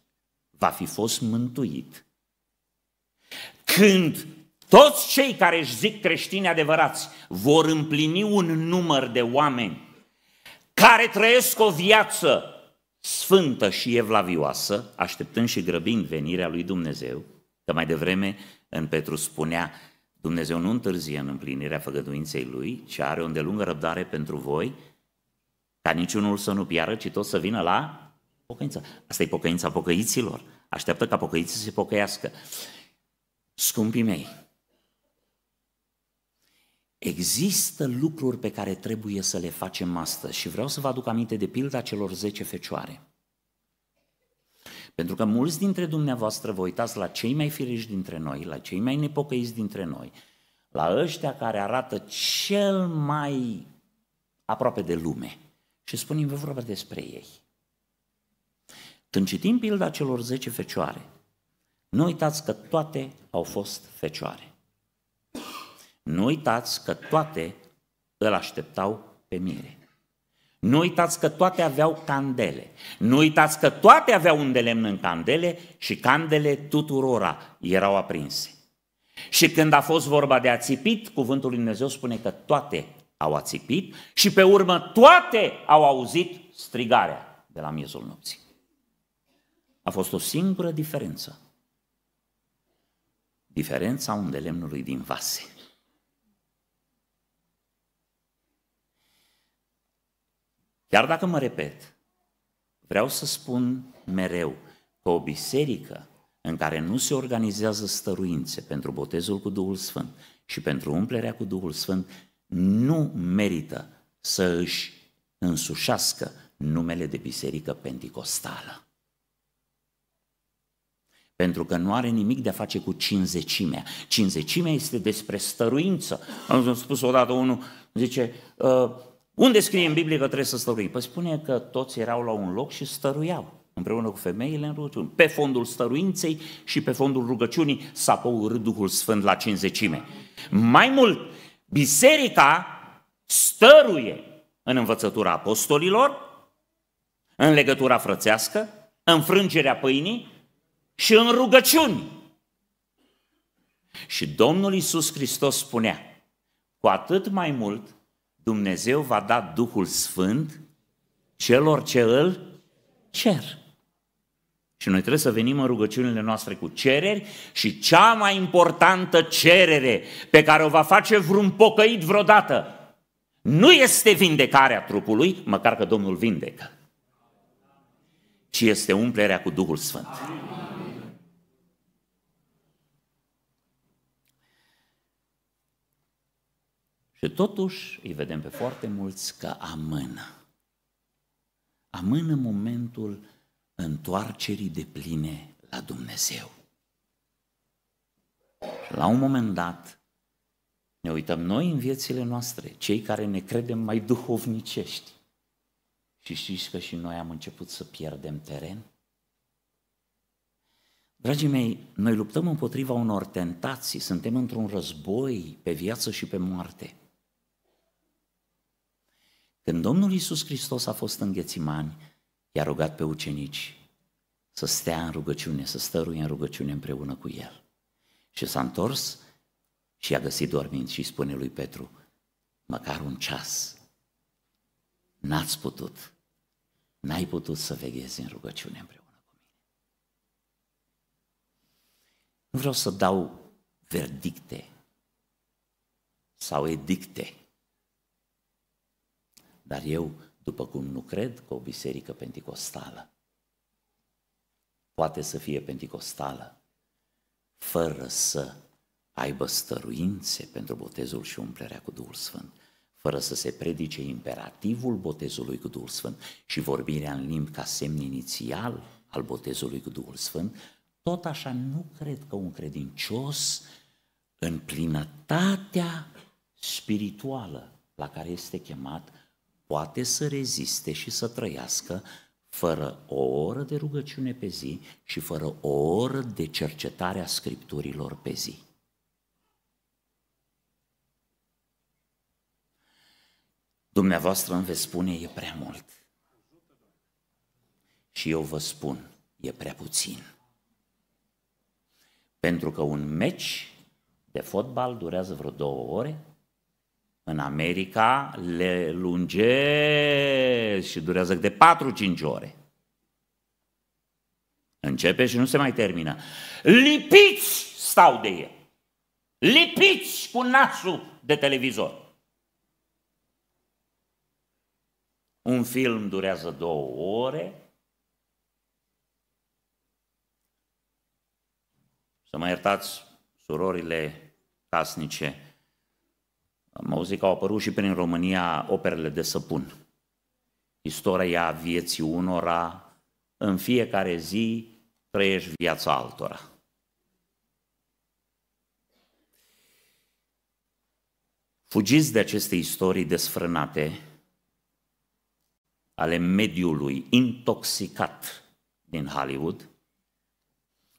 Speaker 1: va fi fost mântuit, când toți cei care își zic creștini adevărați vor împlini un număr de oameni care trăiesc o viață sfântă și evlavioasă, așteptând și grăbind venirea lui Dumnezeu, că mai devreme în Petru spunea, Dumnezeu nu întârzie în împlinirea făgăduinței Lui, ci are o îndelungă răbdare pentru voi, ca niciunul să nu piară, ci tot să vină la pocăință. Asta e pocăința pocăiților. Așteaptă ca pocăiții să se pocăiască. Scumpii mei, Există lucruri pe care trebuie să le facem astăzi și vreau să vă aduc aminte de pilda celor 10 fecioare. Pentru că mulți dintre dumneavoastră vă uitați la cei mai firești dintre noi, la cei mai nepocăiți dintre noi, la ăștia care arată cel mai aproape de lume și spunem vă vorba despre ei. Când citim pilda celor 10 fecioare, nu uitați că toate au fost fecioare. Nu uitați că toate îl așteptau pe mire. Nu uitați că toate aveau candele. Nu uitați că toate aveau un de lemn în candele și candele tuturora erau aprinse. Și când a fost vorba de ațipit, cuvântul lui Dumnezeu spune că toate au ațipit și pe urmă toate au auzit strigarea de la miezul nopții. A fost o singură diferență. Diferența unde lemnului din vase. Chiar dacă mă repet, vreau să spun mereu că o biserică în care nu se organizează stăruințe pentru botezul cu Duhul Sfânt și pentru umplerea cu Duhul Sfânt, nu merită să își însușească numele de biserică penticostală. Pentru că nu are nimic de a face cu cinzecimea. Cinzecimea este despre stăruință. Am spus odată unul, zice, uh, unde scrie în Biblie că trebuie să stărui? Păi spune că toți erau la un loc și stăruiau împreună cu femeile în rugăciune. Pe fondul stăruinței și pe fondul rugăciunii s-a pogorât Duhul Sfânt la cinzecime. Mai mult, biserica stăruie în învățătura apostolilor, în legătura frățească, în frângerea pâinii și în rugăciuni. Și Domnul Isus Hristos spunea, cu atât mai mult Dumnezeu va da Duhul Sfânt celor ce îl cer. Și noi trebuie să venim în rugăciunile noastre cu cereri și cea mai importantă cerere pe care o va face vreun pocăit vreodată nu este vindecarea trupului, măcar că Domnul vindecă, ci este umplerea cu Duhul Sfânt. Amin. Și totuși îi vedem pe foarte mulți că amână. Amână momentul întoarcerii de pline la Dumnezeu. Și la un moment dat ne uităm noi în viețile noastre, cei care ne credem mai duhovnicești. Și știți că și noi am început să pierdem teren? Dragii mei, noi luptăm împotriva unor tentații, suntem într-un război pe viață și pe moarte – când Domnul Iisus Hristos a fost în Ghețimani, i-a rugat pe ucenici să stea în rugăciune, să stăruie în rugăciune împreună cu el. Și s-a întors și a găsit dormind și spune lui Petru, măcar un ceas, n-ați putut, n-ai putut să veghezi în rugăciune împreună cu mine. Nu vreau să dau verdicte sau edicte, dar eu, după cum nu cred că o biserică penticostală poate să fie penticostală fără să aibă stăruințe pentru botezul și umplerea cu Duhul Sfânt, fără să se predice imperativul botezului cu Duhul Sfânt și vorbirea în limbi ca semn inițial al botezului cu Duhul Sfânt, tot așa nu cred că un credincios în plinătatea spirituală la care este chemat poate să reziste și să trăiască fără o oră de rugăciune pe zi și fără o oră de cercetare a scripturilor pe zi. Dumneavoastră îmi veți spune, e prea mult. Și eu vă spun, e prea puțin. Pentru că un meci de fotbal durează vreo două ore, în America le lungezi și durează de 4-5 ore. Începe și nu se mai termină. Lipiți stau de el. Lipiți cu nasul de televizor. Un film durează două ore. Să mă iertați, surorile casnice, am auzit că au apărut și prin România operele de săpun. Istoria vieții unora, în fiecare zi trăiești viața altora. Fugiți de aceste istorii desfrânate ale mediului intoxicat din Hollywood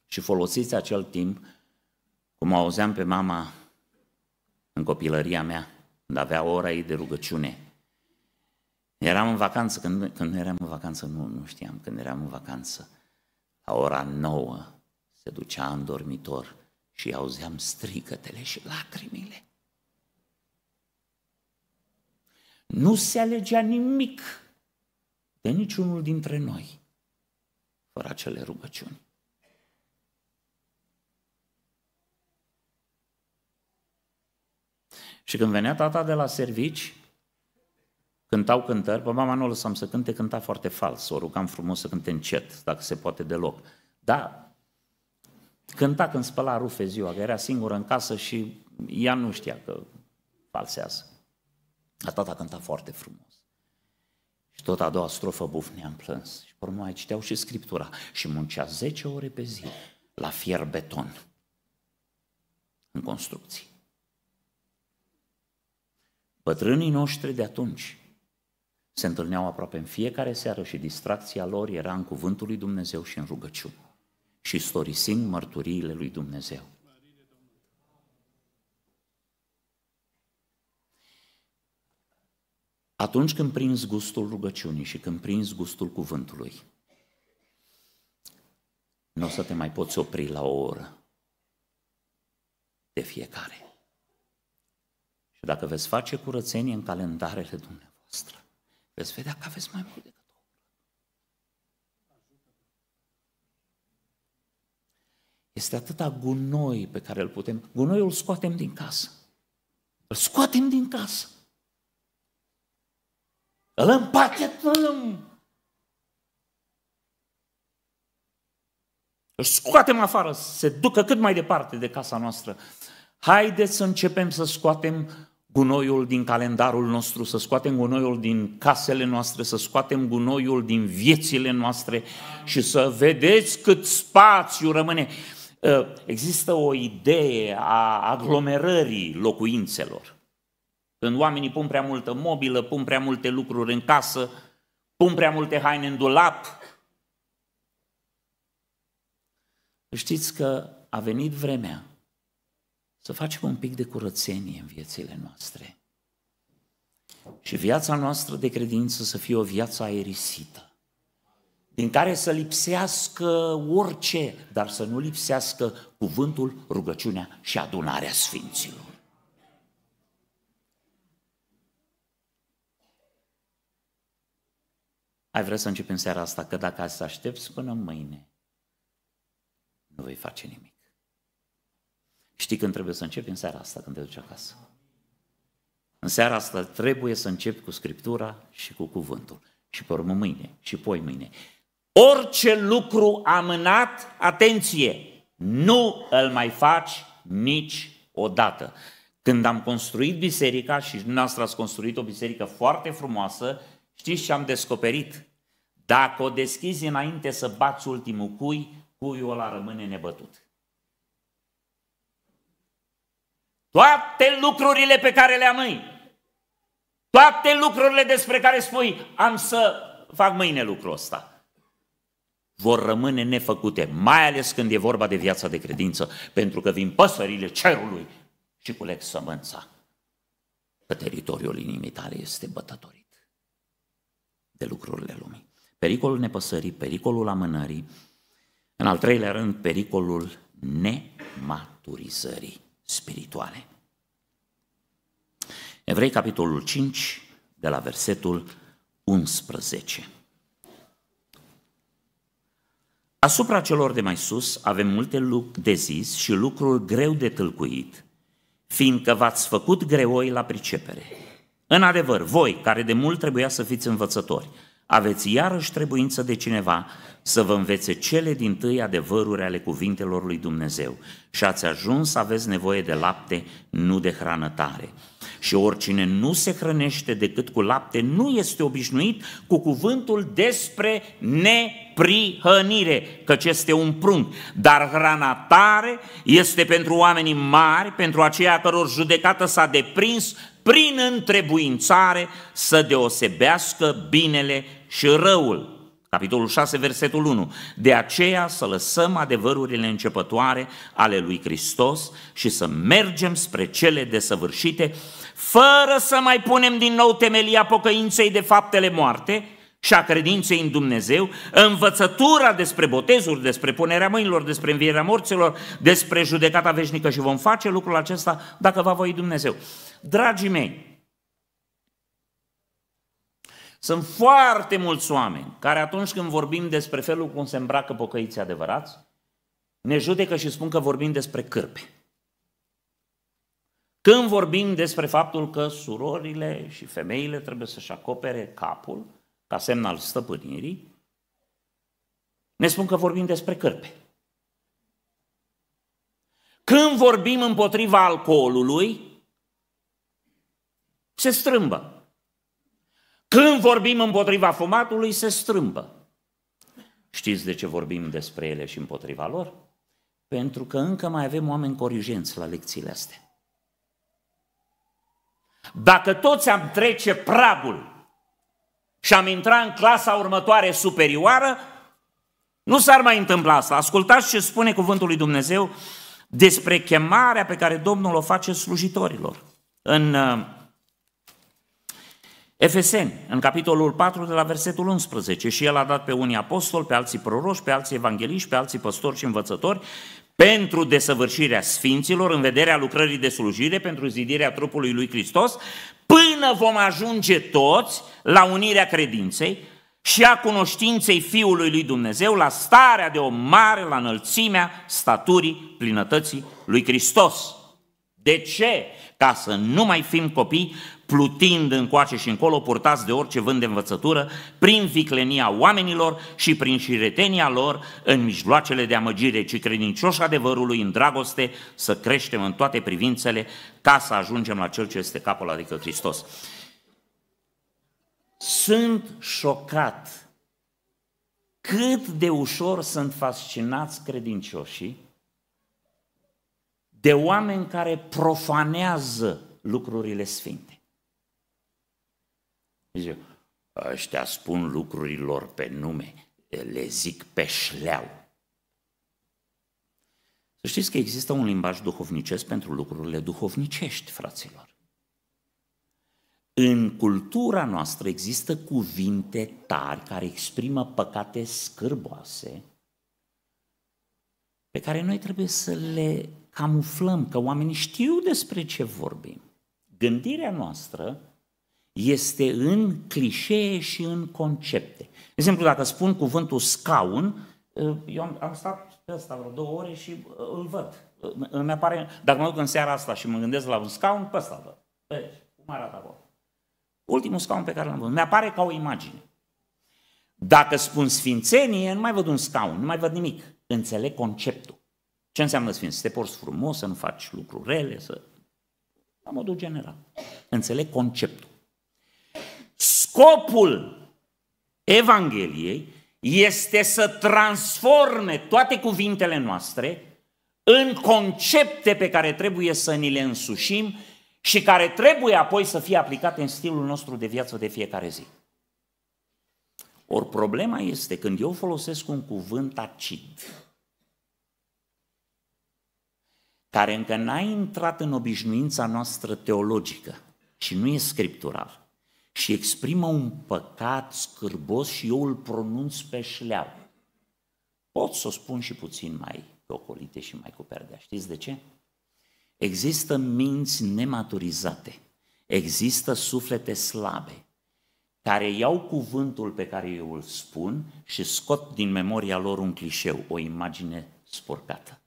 Speaker 1: și folosiți acel timp, cum auzeam pe mama în copilăria mea, când avea ora ei de rugăciune. Eram în vacanță, când, când eram în vacanță, nu, nu știam, când eram în vacanță, la ora nouă se ducea în dormitor și auzeam strigătele și lacrimile. Nu se alegea nimic de niciunul dintre noi fără acele rugăciuni. Și când venea tata de la servici, cântau cântări, pe mama nu o lăsam să cânte, cânta foarte fals, o rugam frumos să cânte încet, dacă se poate deloc. Dar cânta când spăla rufe ziua, că era singură în casă și ea nu știa că falsează. Dar tata cânta foarte frumos. Și tot a doua strofă bufnea în plâns. Și pe mai citeau și scriptura. Și muncea 10 ore pe zi la fier beton în construcții. Bătrânii noștri de atunci se întâlneau aproape în fiecare seară și distracția lor era în cuvântul lui Dumnezeu și în rugăciune și storisind mărturiile lui Dumnezeu. Atunci când prinzi gustul rugăciunii și când prinzi gustul cuvântului, nu o să te mai poți opri la o oră de fiecare dacă veți face curățenie în calendarele dumneavoastră, veți vedea că aveți mai mult decât o Este atâta gunoi pe care îl putem... Gunoiul îl scoatem din casă. Îl scoatem din casă. Îl împachetăm. Îl scoatem afară, se ducă cât mai departe de casa noastră. Haideți să începem să scoatem gunoiul din calendarul nostru, să scoatem gunoiul din casele noastre, să scoatem gunoiul din viețile noastre și să vedeți cât spațiu rămâne. Ă, există o idee a aglomerării locuințelor. Când oamenii pun prea multă mobilă, pun prea multe lucruri în casă, pun prea multe haine în dulap. Știți că a venit vremea să facem un pic de curățenie în viețile noastre. Și viața noastră de credință să fie o viață aerisită, din care să lipsească orice, dar să nu lipsească cuvântul, rugăciunea și adunarea sfinților. Ai vrea să începem seara asta, că dacă ați să aștepți până mâine, nu vei face nimic. Știi când trebuie să începi? În seara asta, când te duci acasă. În seara asta trebuie să începi cu Scriptura și cu cuvântul. Și pe urmă mâine, și poi mâine. Orice lucru amânat, atenție, nu îl mai faci nici odată. Când am construit biserica și dumneavoastră ați construit o biserică foarte frumoasă, știți ce am descoperit? Dacă o deschizi înainte să bați ultimul cui, cuiul ăla rămâne nebătut. Toate lucrurile pe care le am mâini. Toate lucrurile despre care spui, am să fac mâine lucrul ăsta vor rămâne nefăcute, mai ales când e vorba de viața de credință, pentru că vin păsările cerului și culeg sămânța. Că teritoriul inimii tale este bătătorit de lucrurile lumii. Pericolul nepăsării, pericolul amânării, în al treilea rând, pericolul nematurizării spirituale. Evrei, capitolul 5, de la versetul 11. Asupra celor de mai sus avem multe de zis și lucruri greu de tâlcuit, fiindcă v-ați făcut greoi la pricepere. În adevăr, voi, care de mult trebuia să fiți învățători, aveți iarăși trebuință de cineva să vă învețe cele din tâi adevăruri ale cuvintelor lui Dumnezeu și ați ajuns să aveți nevoie de lapte, nu de hrană tare. Și oricine nu se hrănește decât cu lapte nu este obișnuit cu cuvântul despre neprihănire, căci este un prunc. Dar hrana tare este pentru oamenii mari, pentru aceia căror judecată s-a deprins prin întrebuințare să deosebească binele și răul. Capitolul 6, versetul 1. De aceea să lăsăm adevărurile începătoare ale lui Hristos și să mergem spre cele desăvârșite, fără să mai punem din nou temelia pocăinței de faptele moarte și a credinței în Dumnezeu, învățătura despre botezuri, despre punerea mâinilor, despre învierea morților, despre judecata veșnică și vom face lucrul acesta dacă va voi Dumnezeu. Dragii mei, sunt foarte mulți oameni care atunci când vorbim despre felul cum se îmbracă pocăiții adevărați, ne judecă și spun că vorbim despre cârpe. Când vorbim despre faptul că surorile și femeile trebuie să-și acopere capul ca semn al stăpânirii, ne spun că vorbim despre cârpe. Când vorbim împotriva alcoolului, se strâmbă. Când vorbim împotriva fumatului, se strâmbă. Știți de ce vorbim despre ele și împotriva lor? Pentru că încă mai avem oameni corijenți la lecțiile astea. Dacă toți am trece pragul și am intra în clasa următoare superioară, nu s-ar mai întâmpla asta. Ascultați ce spune cuvântul lui Dumnezeu despre chemarea pe care Domnul o face slujitorilor. În uh, Efeseni, în capitolul 4, de la versetul 11, și el a dat pe unii apostoli, pe alții proroși, pe alții evangeliști, pe alții păstori și învățători, pentru desăvârșirea sfinților, în vederea lucrării de slujire, pentru zidirea trupului lui Hristos, până vom ajunge toți la unirea credinței și a cunoștinței Fiului lui Dumnezeu, la starea de o mare, la înălțimea staturii plinătății lui Hristos. De ce? Ca să nu mai fim copii plutind încoace și încolo, purtați de orice vânt de învățătură, prin viclenia oamenilor și prin șiretenia lor în mijloacele de amăgire, ci credincioși adevărului în dragoste să creștem în toate privințele ca să ajungem la Cel ce este capul, adică Hristos. Sunt șocat cât de ușor sunt fascinați credincioșii de oameni care profanează lucrurile sfinte. Zice, ăștia spun lucrurilor pe nume, le zic pe șleau. Să știți că există un limbaj duhovnicesc pentru lucrurile duhovnicești, fraților. În cultura noastră există cuvinte tari care exprimă păcate scârboase pe care noi trebuie să le camuflăm, că oamenii știu despre ce vorbim. Gândirea noastră este în clișee și în concepte. De exemplu, dacă spun cuvântul scaun, eh, eu am, am stat pe ăsta vreo două ore și eh, îl văd. Eh, îmi apare, dacă mă duc în seara asta și mă gândesc la un scaun, pe ăsta văd. Deci, cum arată acolo? Ultimul scaun pe care l-am văzut. Mi-apare ca o imagine. Dacă spun sfințenie, nu mai văd un scaun, nu mai văd nimic. Înțeleg conceptul. Ce înseamnă sfinț? Să te porți frumos, să nu faci lucruri rele, să... La modul general. Înțeleg conceptul. Scopul Evangheliei este să transforme toate cuvintele noastre în concepte pe care trebuie să ni le însușim și care trebuie apoi să fie aplicate în stilul nostru de viață de fiecare zi. Ori problema este când eu folosesc un cuvânt acid, care încă n-a intrat în obișnuința noastră teologică și nu e scriptural, și exprimă un păcat scârbos și eu îl pronunț pe șleau. Pot să o spun și puțin mai ocolite și mai cu perdea. Știți de ce? Există minți nematurizate, există suflete slabe, care iau cuvântul pe care eu îl spun și scot din memoria lor un clișeu, o imagine spurcată.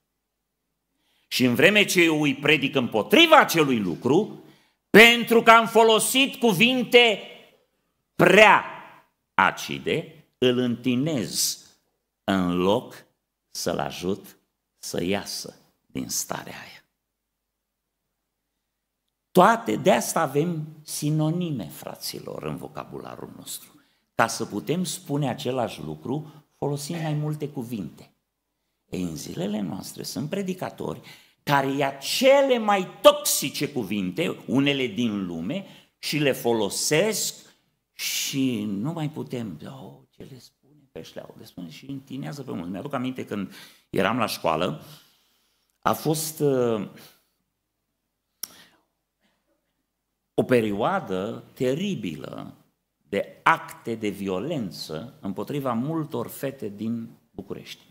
Speaker 1: Și în vreme ce eu îi predic împotriva acelui lucru, pentru că am folosit cuvinte prea acide, îl întinez în loc să-l ajut să iasă din starea aia. Toate, de asta avem sinonime, fraților, în vocabularul nostru. Ca să putem spune același lucru, folosim mai multe cuvinte. Ei, în zilele noastre sunt predicatori care ia cele mai toxice cuvinte, unele din lume, și le folosesc și nu mai putem. Oh, ce le spune pe șleau? Le spune și întinează pe mult. Mi-aduc aminte când eram la școală, a fost uh, o perioadă teribilă de acte de violență împotriva multor fete din București.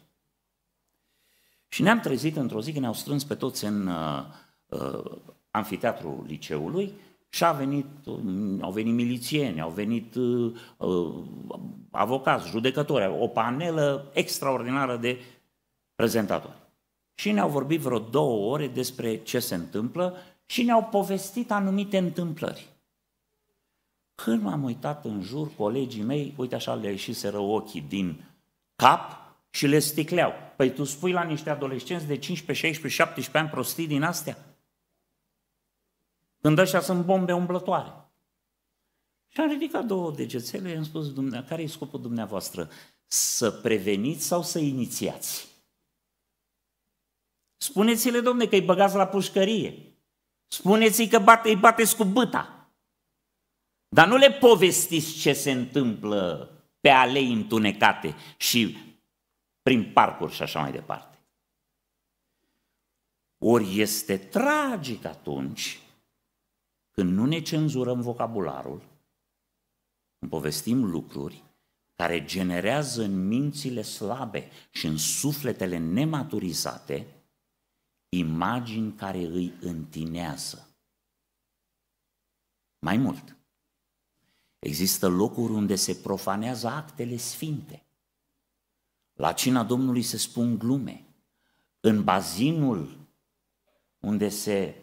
Speaker 1: Și ne-am trezit într-o zi când ne-au strâns pe toți în uh, uh anfiteatrul liceului și a venit, um, au venit milițieni, au venit uh, uh, avocați, judecători, o panelă extraordinară de prezentatori. Și ne-au vorbit vreo două ore despre ce se întâmplă și ne-au povestit anumite întâmplări. Când m-am uitat în jur, colegii mei, uite așa le ieșiseră ochii din cap și le sticleau. Păi tu spui la niște adolescenți de 15, 16, 17 ani prostii din astea? Când ăștia sunt bombe umblătoare. Și am ridicat două degețele, i-am spus, care e scopul dumneavoastră? Să preveniți sau să inițiați? Spuneți-le, domne, că îi băgați la pușcărie. Spuneți-i că bate, îi bateți cu băta. Dar nu le povestiți ce se întâmplă pe alei întunecate și prin parcuri și așa mai departe. Ori este tragic atunci când nu ne cenzurăm vocabularul, când povestim lucruri care generează în mințile slabe și în sufletele nematurizate imagini care îi întinează. Mai mult, există locuri unde se profanează actele sfinte. La cina Domnului se spun glume. În bazinul unde se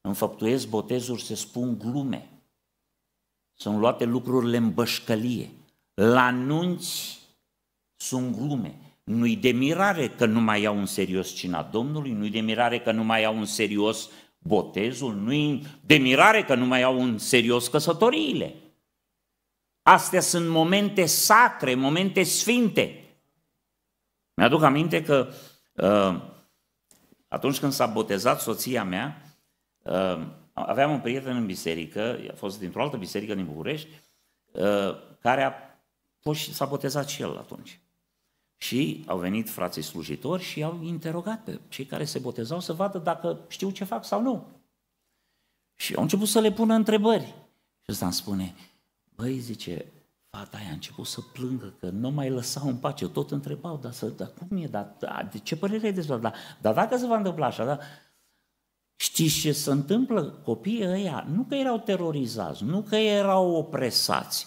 Speaker 1: înfăptuiesc botezuri se spun glume. Sunt luate lucrurile în bășcălie. La nunți sunt glume. Nu-i de mirare că nu mai iau în serios cina Domnului, nu-i de mirare că nu mai iau în serios botezul, nu-i de mirare că nu mai iau în serios căsătoriile. Astea sunt momente sacre, momente sfinte. Mi-aduc aminte că uh, atunci când s-a botezat soția mea, uh, aveam un prieten în biserică, a fost dintr-o altă biserică din București, uh, care a fost și s-a botezat și el atunci. Și au venit frații slujitori și au interogat pe cei care se botezau să vadă dacă știu ce fac sau nu. Și au început să le pună întrebări. Și ăsta îmi spune, băi, zice, fata aia a început să plângă, că nu mai lăsau în pace. Eu Tot întrebau, dar, să, dar cum e, dar, da, de ce părere ai despre dar, dar dacă se va întâmpla așa, da? Știți ce se întâmplă? Copiii ăia nu că erau terorizați, nu că erau opresați,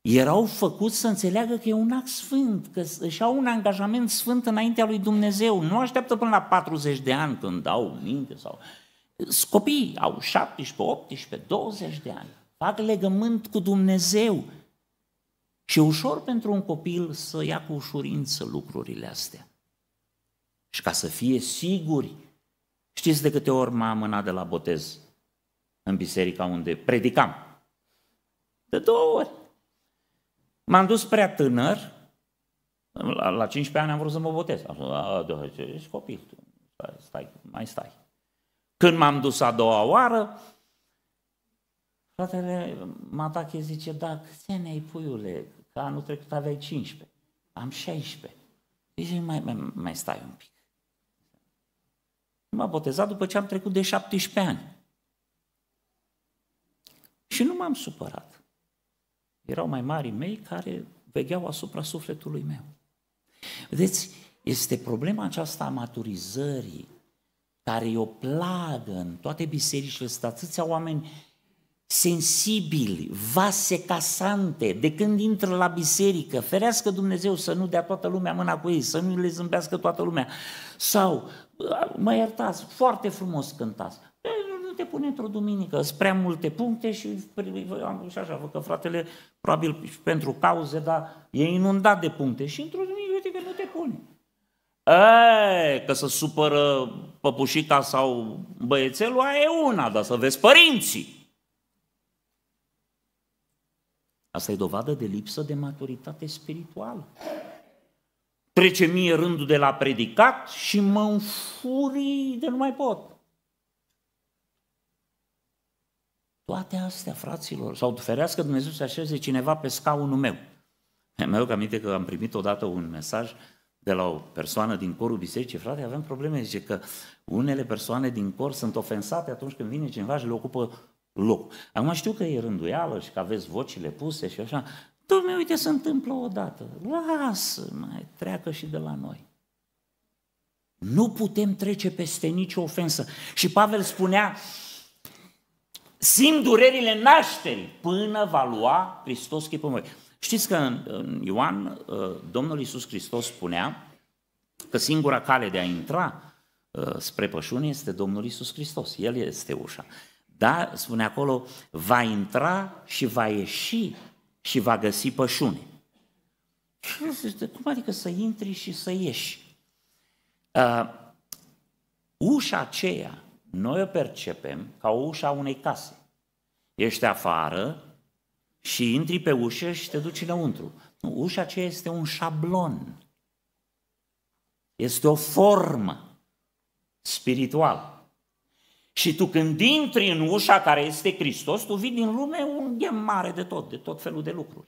Speaker 1: erau făcuți să înțeleagă că e un act sfânt, că își au un angajament sfânt înaintea lui Dumnezeu. Nu așteaptă până la 40 de ani când dau minte sau... Copiii au 17, 18, 20 de ani. Fac legământ cu Dumnezeu și ușor pentru un copil să ia cu ușurință lucrurile astea. Și ca să fie siguri, știți de câte ori m am mânat de la botez în biserica unde predicam. De două ori. M-am dus prea tânăr, la, la 15 ani am vrut să mă botez. Am zis, ești copil, stai, mai stai. Când m-am dus a doua oară, Fratele Matache zice, da, câți ani ai puiule? Că anul trecut aveai 15, am 16. Zice, mai, mai, mai stai un pic. M-a botezat după ce am trecut de 17 ani. Și nu m-am supărat. Erau mai mari mei care vegheau asupra sufletului meu. Vedeți, este problema aceasta a maturizării, care e o plagă în toate bisericile. Sunt atâția oameni sensibili, vase casante, de când intră la biserică, ferească Dumnezeu să nu dea toată lumea mâna cu ei, să nu le zâmbească toată lumea. Sau, mă iertați, foarte frumos cântați. Nu te pune într-o duminică, sunt prea multe puncte și, și așa, văd că fratele, probabil pentru cauze, dar e inundat de puncte și într-o duminică, uite că nu te pune. E, că să supără păpușica sau băiețelul, aia e una, dar să vezi părinții. Asta e dovadă de lipsă de maturitate spirituală. Trece mie rândul de la predicat și mă înfurii de nu mai pot. Toate astea, fraților, sau ferească Dumnezeu să așeze cineva pe scaunul meu. Mi-aduc aminte că am primit odată un mesaj de la o persoană din corul bisericii, frate, avem probleme, zice că unele persoane din cor sunt ofensate atunci când vine cineva și le ocupă loc. Acum știu că e rânduială și că aveți vocile puse și așa. Dom'le, uite, se întâmplă odată. Lasă, mai treacă și de la noi. Nu putem trece peste nicio ofensă. Și Pavel spunea, simt durerile nașterii până va lua Hristos chipul meu. Știți că în Ioan, uh, Domnul Iisus Hristos spunea că singura cale de a intra uh, spre pășune este Domnul Iisus Hristos. El este ușa. Da? Spune acolo, va intra și va ieși și va găsi pășune. Cum adică să intri și să ieși? Uh, ușa aceea, noi o percepem ca o ușa unei case. Ești afară și intri pe ușă și te duci înăuntru. Nu, ușa aceea este un șablon. Este o formă spirituală. Și tu când intri în ușa care este Hristos, tu vii din lume un ghem mare de tot, de tot felul de lucruri.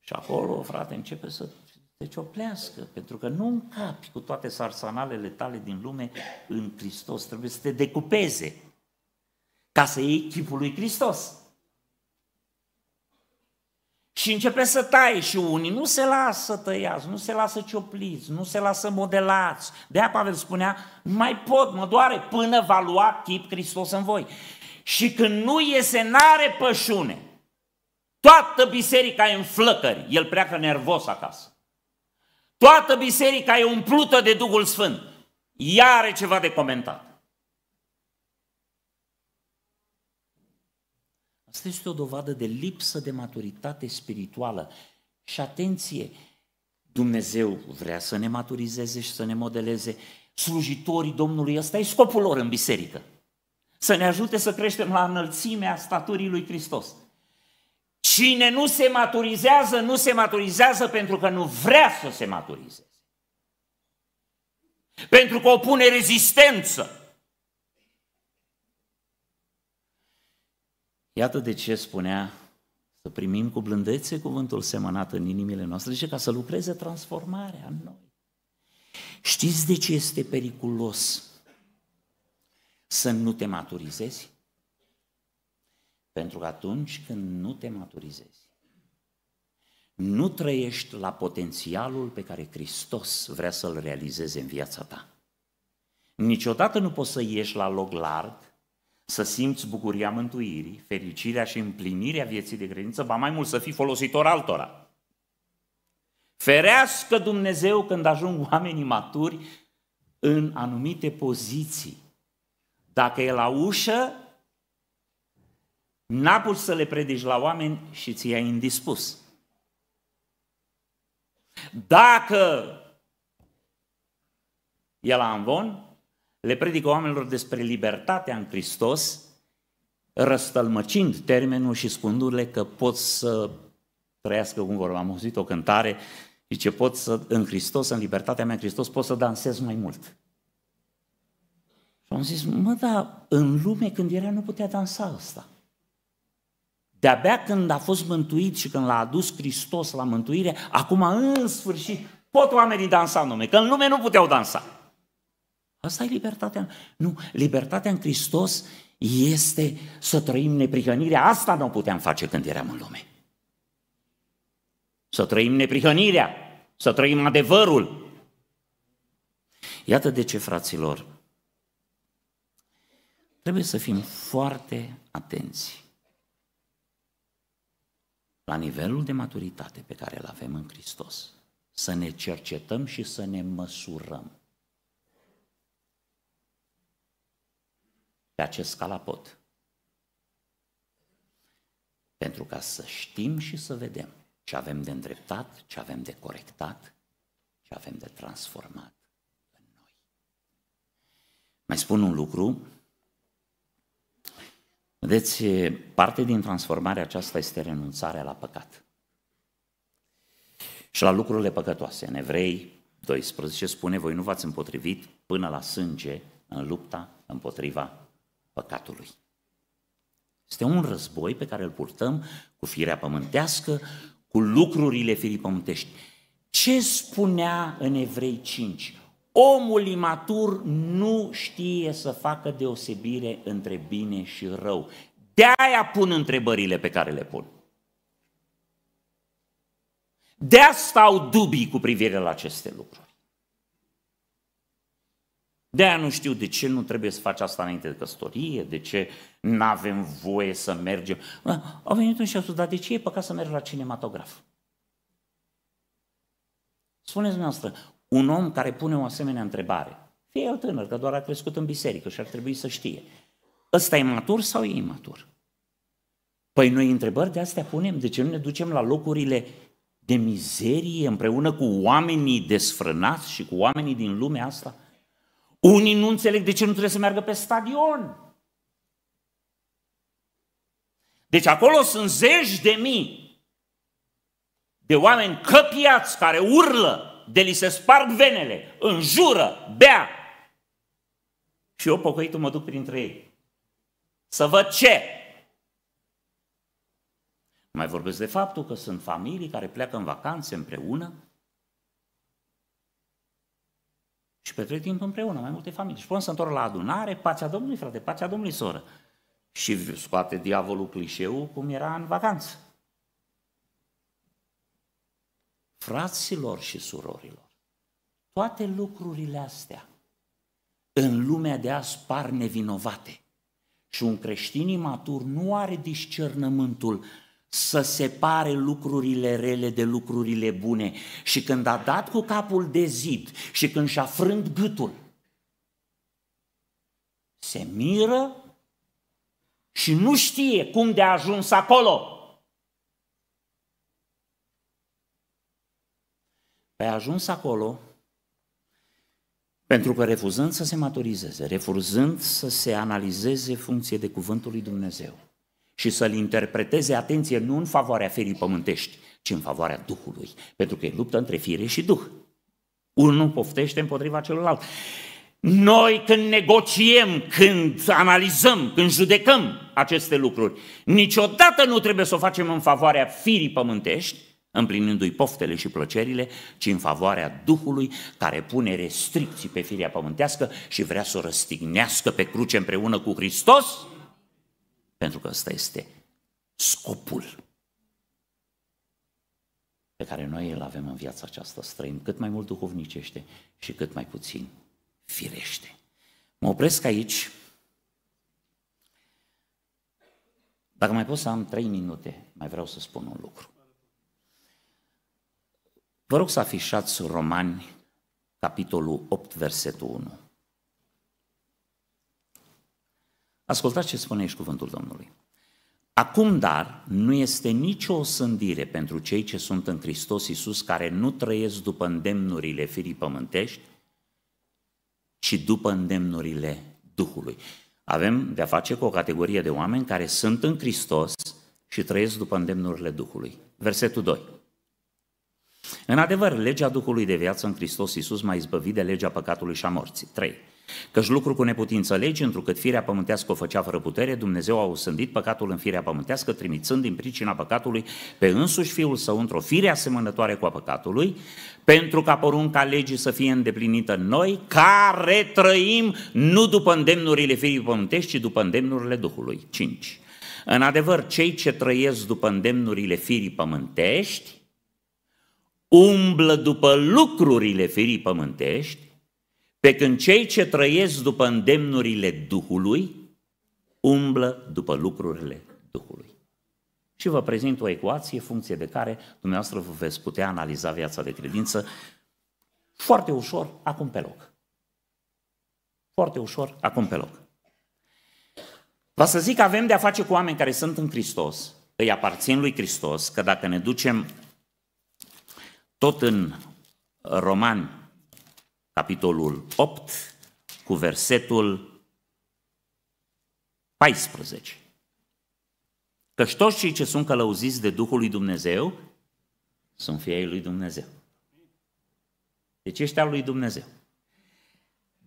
Speaker 1: Și acolo, frate, începe să te cioplească, pentru că nu încapi cu toate sarsanalele tale din lume în Hristos. Trebuie să te decupeze ca să iei chipul lui Hristos. Și începe să tai și unii nu se lasă tăiați, nu se lasă ciopliți, nu se lasă modelați. De-aia Pavel spunea, nu mai pot, mă doare, până va lua chip Hristos în voi. Și când nu iese, n-are pășune. Toată biserica e în flăcări, el pleacă nervos acasă. Toată biserica e umplută de Duhul Sfânt. iar are ceva de comentat. Asta este o dovadă de lipsă de maturitate spirituală. Și atenție, Dumnezeu vrea să ne maturizeze și să ne modeleze slujitorii Domnului. Ăsta e scopul lor în biserică. Să ne ajute să creștem la înălțimea staturii lui Hristos. Cine nu se maturizează, nu se maturizează pentru că nu vrea să se maturizeze. Pentru că opune rezistență. Iată de ce spunea să primim cu blândețe cuvântul semănat în inimile noastre, zice, ca să lucreze transformarea în noi. Știți de ce este periculos să nu te maturizezi? Pentru că atunci când nu te maturizezi, nu trăiești la potențialul pe care Hristos vrea să-l realizeze în viața ta. Niciodată nu poți să ieși la loc larg să simți bucuria mântuirii, fericirea și împlinirea vieții de credință, ba mai mult să fii folositor altora. Ferească Dumnezeu când ajung oamenii maturi în anumite poziții. Dacă e la ușă, n pus să le predici la oameni și ți-ai indispus. Dacă e la amvon, le predică oamenilor despre libertatea în Hristos, răstălmăcind termenul și spunându-le că pot să trăiască cum vor. Am auzit o cântare, zice, pot să, în Hristos, în libertatea mea în Hristos, pot să dansez mai mult. Și am zis, mă, dar în lume când era nu putea dansa asta. De-abia când a fost mântuit și când l-a adus Hristos la mântuire, acum în sfârșit pot oamenii dansa în lume, că în lume nu puteau dansa. Asta e libertatea. Nu, libertatea în Hristos este să trăim neprihănirea. Asta nu puteam face când eram în lume. Să trăim neprihănirea, să trăim adevărul. Iată de ce, fraților, trebuie să fim foarte atenți la nivelul de maturitate pe care îl avem în Hristos. Să ne cercetăm și să ne măsurăm. pe acest calapot. Pentru ca să știm și să vedem ce avem de îndreptat, ce avem de corectat, ce avem de transformat în noi. Mai spun un lucru. Vedeți, parte din transformarea aceasta este renunțarea la păcat și la lucrurile păcătoase. În Evrei 12 spune, voi nu v-ați împotrivit până la sânge în lupta împotriva păcatului. Este un război pe care îl purtăm cu firea pământească, cu lucrurile firii pământești. Ce spunea în Evrei 5? Omul imatur nu știe să facă deosebire între bine și rău. De-aia pun întrebările pe care le pun. De asta au dubii cu privire la aceste lucruri. De aia nu știu de ce nu trebuie să faci asta înainte de căsătorie, de ce nu avem voie să mergem. Au venit un și au spus, dar de ce e păcat să mergi la cinematograf? Spuneți dumneavoastră, un om care pune o asemenea întrebare, fie el tânăr, că doar a crescut în biserică și ar trebui să știe, ăsta e matur sau e imatur? Păi noi întrebări de astea punem, de ce nu ne ducem la locurile de mizerie împreună cu oamenii desfrânați și cu oamenii din lumea asta? Unii nu înțeleg de ce nu trebuie să meargă pe stadion. Deci acolo sunt zeci de mii de oameni căpiați care urlă, de li se sparg venele, înjură, bea. Și eu, pocăitul, mă duc printre ei. Să văd ce. Mai vorbesc de faptul că sunt familii care pleacă în vacanțe împreună și petrec timp împreună, mai multe familii. Și până se întorc la adunare, pacea Domnului, frate, pacea Domnului, soră. Și scoate diavolul clișeul cum era în vacanță. Fraților și surorilor, toate lucrurile astea în lumea de azi par nevinovate. Și un creștin imatur nu are discernământul să separe lucrurile rele de lucrurile bune. Și când a dat cu capul de zid și când și-a frânt gâtul, se miră și nu știe cum de a ajuns acolo. Păi a ajuns acolo pentru că refuzând să se maturizeze, refuzând să se analizeze funcție de cuvântul lui Dumnezeu, și să-l interpreteze, atenție, nu în favoarea ferii pământești, ci în favoarea Duhului, pentru că e luptă între fire și Duh. Unul poftește împotriva celuilalt. Noi când negociem, când analizăm, când judecăm aceste lucruri, niciodată nu trebuie să o facem în favoarea firii pământești, împlinindu-i poftele și plăcerile, ci în favoarea Duhului care pune restricții pe firea pământească și vrea să o răstignească pe cruce împreună cu Hristos pentru că ăsta este scopul pe care noi îl avem în viața aceasta. Străim cât mai mult duhovnicește și cât mai puțin firește. Mă opresc aici. Dacă mai pot să am trei minute, mai vreau să spun un lucru. Vă rog să afișați Romani, capitolul 8, versetul 1. Ascultați ce spune aici cuvântul Domnului. Acum, dar, nu este nicio osândire pentru cei ce sunt în Hristos Iisus, care nu trăiesc după îndemnurile firii pământești, ci după îndemnurile Duhului. Avem de-a face cu o categorie de oameni care sunt în Hristos și trăiesc după îndemnurile Duhului. Versetul 2. În adevăr, legea Duhului de viață în Hristos Iisus m-a izbăvit de legea păcatului și a morții. 3. Căci lucru cu neputință legi, întrucât firea pământească o făcea fără putere, Dumnezeu a osândit păcatul în firea pământească, trimițând din pricina păcatului pe însuși Fiul Său într-o fire asemănătoare cu a păcatului, pentru ca porunca legii să fie îndeplinită în noi, care trăim nu după îndemnurile firii pământești, ci după îndemnurile Duhului. 5. În adevăr, cei ce trăiesc după îndemnurile firii pământești, umblă după lucrurile firii pământești, pe când cei ce trăiesc după îndemnurile Duhului, umblă după lucrurile Duhului. Și vă prezint o ecuație, funcție de care dumneavoastră vă veți putea analiza viața de credință foarte ușor, acum pe loc. Foarte ușor, acum pe loc. Vă să zic că avem de a face cu oameni care sunt în Hristos, îi aparțin lui Hristos, că dacă ne ducem tot în Romani capitolul 8, cu versetul 14. Căci toți cei ce sunt călăuziți de Duhul lui Dumnezeu sunt fiei lui Dumnezeu. Deci ești al lui Dumnezeu.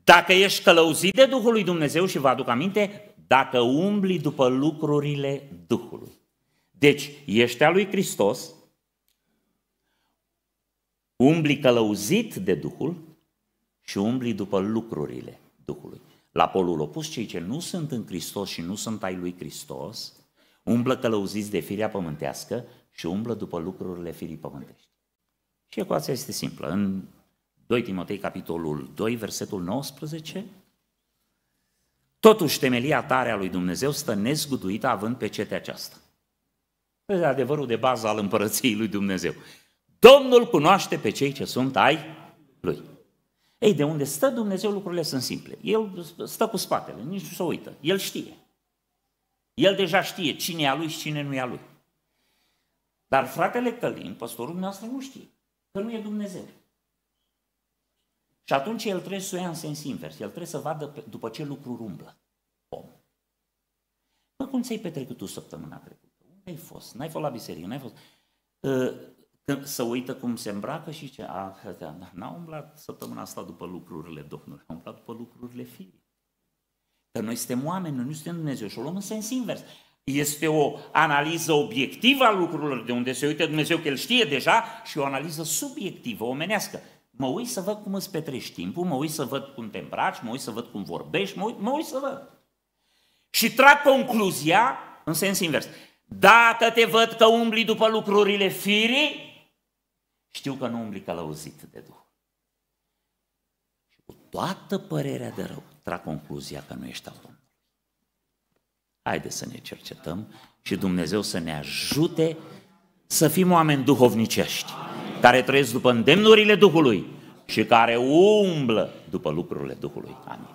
Speaker 1: Dacă ești călăuzit de Duhul lui Dumnezeu și vă aduc aminte, dacă umbli după lucrurile Duhului. Deci ești al lui Hristos, umbli călăuzit de Duhul și umbli după lucrurile Duhului. La polul opus, cei ce nu sunt în Hristos și nu sunt ai lui Hristos, umblă călăuziți de firea pământească și umblă după lucrurile firii pământești. Și ecuația este simplă. În 2 Timotei, capitolul 2, versetul 19, Totuși, temelia tare a lui Dumnezeu stă nezguduită având pe cetea aceasta. Este adevărul de bază al împărăției lui Dumnezeu. Domnul cunoaște pe cei ce sunt ai lui. Ei, de unde stă Dumnezeu, lucrurile sunt simple. El stă cu spatele, nici nu se uită. El știe. El deja știe cine e a lui și cine nu e a lui. Dar fratele Călin, păstorul nostru, nu știe că nu e Dumnezeu. Și atunci el trebuie să o ia în sens invers. El trebuie să vadă după ce lucru umblă om. Mă, cum ți-ai petrecut tu săptămâna trecută? Unde ai fost? N-ai fost la biserică, n-ai fost... Ă, să uită cum se îmbracă și ce a, da, n-a umblat săptămâna asta după lucrurile Domnului, a umblat după lucrurile Fiului. Că noi suntem oameni, noi nu suntem Dumnezeu și o luăm în sens invers. Este o analiză obiectivă a lucrurilor de unde se uită Dumnezeu, că El știe deja, și o analiză subiectivă, omenească. Mă uit să văd cum îți petreci timpul, mă uit să văd cum te îmbraci, mă uit să văd cum vorbești, mă uit, mă uit să văd. Și trag concluzia în sens invers. Dacă te văd că umbli după lucrurile firii, știu că nu umbli călăuzit de Duh. Și cu toată părerea de rău, trag concluzia că nu ești al Domnului. Haide să ne cercetăm și Dumnezeu să ne ajute să fim oameni duhovnicești, Amin. care trăiesc după îndemnurile Duhului și care umblă după lucrurile Duhului. Amin.